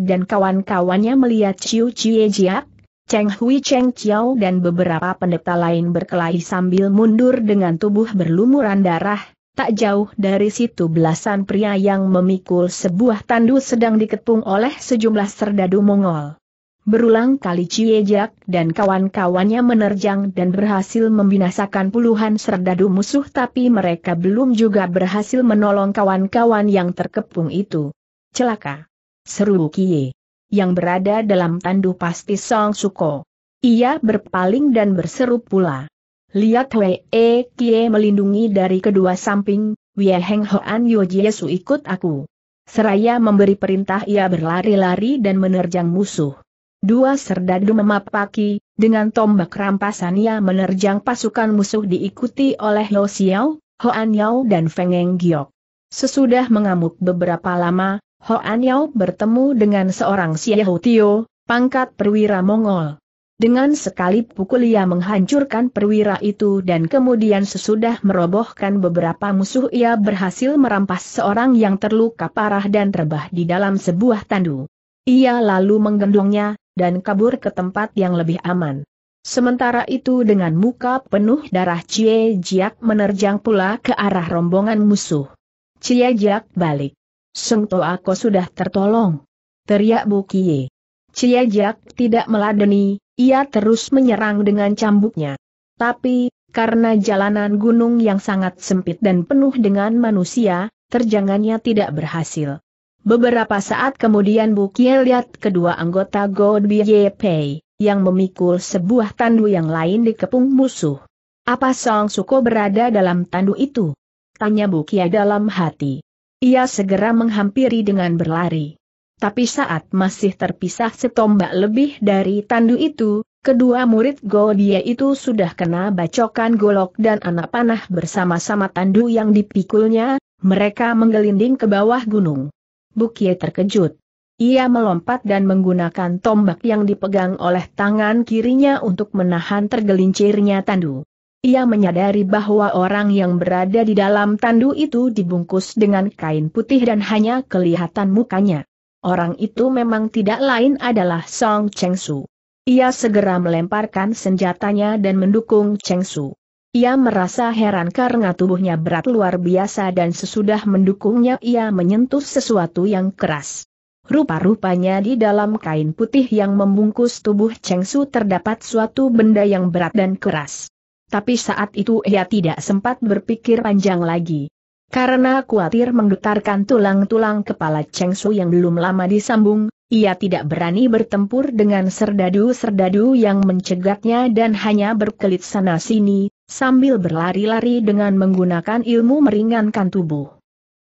dan kawan-kawannya melihat Ciu Cie Jiak, Cheng Hui Cheng Chiao dan beberapa pendeta lain berkelahi sambil mundur dengan tubuh berlumuran darah, tak jauh dari situ belasan pria yang memikul sebuah tandu sedang diketung oleh sejumlah serdadu Mongol. Berulang kali Ciejak dan kawan-kawannya menerjang dan berhasil membinasakan puluhan serdadu musuh tapi mereka belum juga berhasil menolong kawan-kawan yang terkepung itu. Celaka! Seru Kie. Yang berada dalam tandu pasti Song Suko. Ia berpaling dan berseru pula. Lihat Wei e Kie melindungi dari kedua samping, Wei Heng Hoan Yo Jiesu ikut aku. Seraya memberi perintah ia berlari-lari dan menerjang musuh. Dua serdadu memapaki, dengan tombak rampasan ia menerjang pasukan musuh diikuti oleh Lo Xiao, Hoan Yao dan Feng Eng Giok. Sesudah mengamuk beberapa lama, Ho Hoan Yao bertemu dengan seorang Xiao Tio, pangkat perwira Mongol. Dengan sekali pukul ia menghancurkan perwira itu dan kemudian sesudah merobohkan beberapa musuh ia berhasil merampas seorang yang terluka parah dan terbah di dalam sebuah tandu. Ia lalu menggendongnya, dan kabur ke tempat yang lebih aman. Sementara itu dengan muka penuh darah Cie Jiak menerjang pula ke arah rombongan musuh. Cie Jiak balik. Seng Toako sudah tertolong. Teriak Bu Kie. Cie Jiak tidak meladeni, ia terus menyerang dengan cambuknya. Tapi, karena jalanan gunung yang sangat sempit dan penuh dengan manusia, terjangannya tidak berhasil. Beberapa saat kemudian Bu Kie lihat kedua anggota God Pei, yang memikul sebuah tandu yang lain di kepung musuh. Apa Song Suko berada dalam tandu itu? Tanya Bu Kie dalam hati. Ia segera menghampiri dengan berlari. Tapi saat masih terpisah setombak lebih dari tandu itu, kedua murid Godia itu sudah kena bacokan golok dan anak panah bersama-sama tandu yang dipikulnya, mereka menggelinding ke bawah gunung. Bukie terkejut. Ia melompat dan menggunakan tombak yang dipegang oleh tangan kirinya untuk menahan tergelincirnya tandu. Ia menyadari bahwa orang yang berada di dalam tandu itu dibungkus dengan kain putih dan hanya kelihatan mukanya. Orang itu memang tidak lain adalah Song Cheng Su. Ia segera melemparkan senjatanya dan mendukung Cheng Su. Ia merasa heran karena tubuhnya berat luar biasa dan sesudah mendukungnya ia menyentuh sesuatu yang keras. Rupa-rupanya di dalam kain putih yang membungkus tubuh Cheng Su terdapat suatu benda yang berat dan keras. Tapi saat itu ia tidak sempat berpikir panjang lagi. Karena khawatir menggetarkan tulang-tulang kepala Cheng Su yang belum lama disambung, ia tidak berani bertempur dengan serdadu-serdadu yang mencegatnya dan hanya berkelit sana-sini, sambil berlari-lari dengan menggunakan ilmu meringankan tubuh.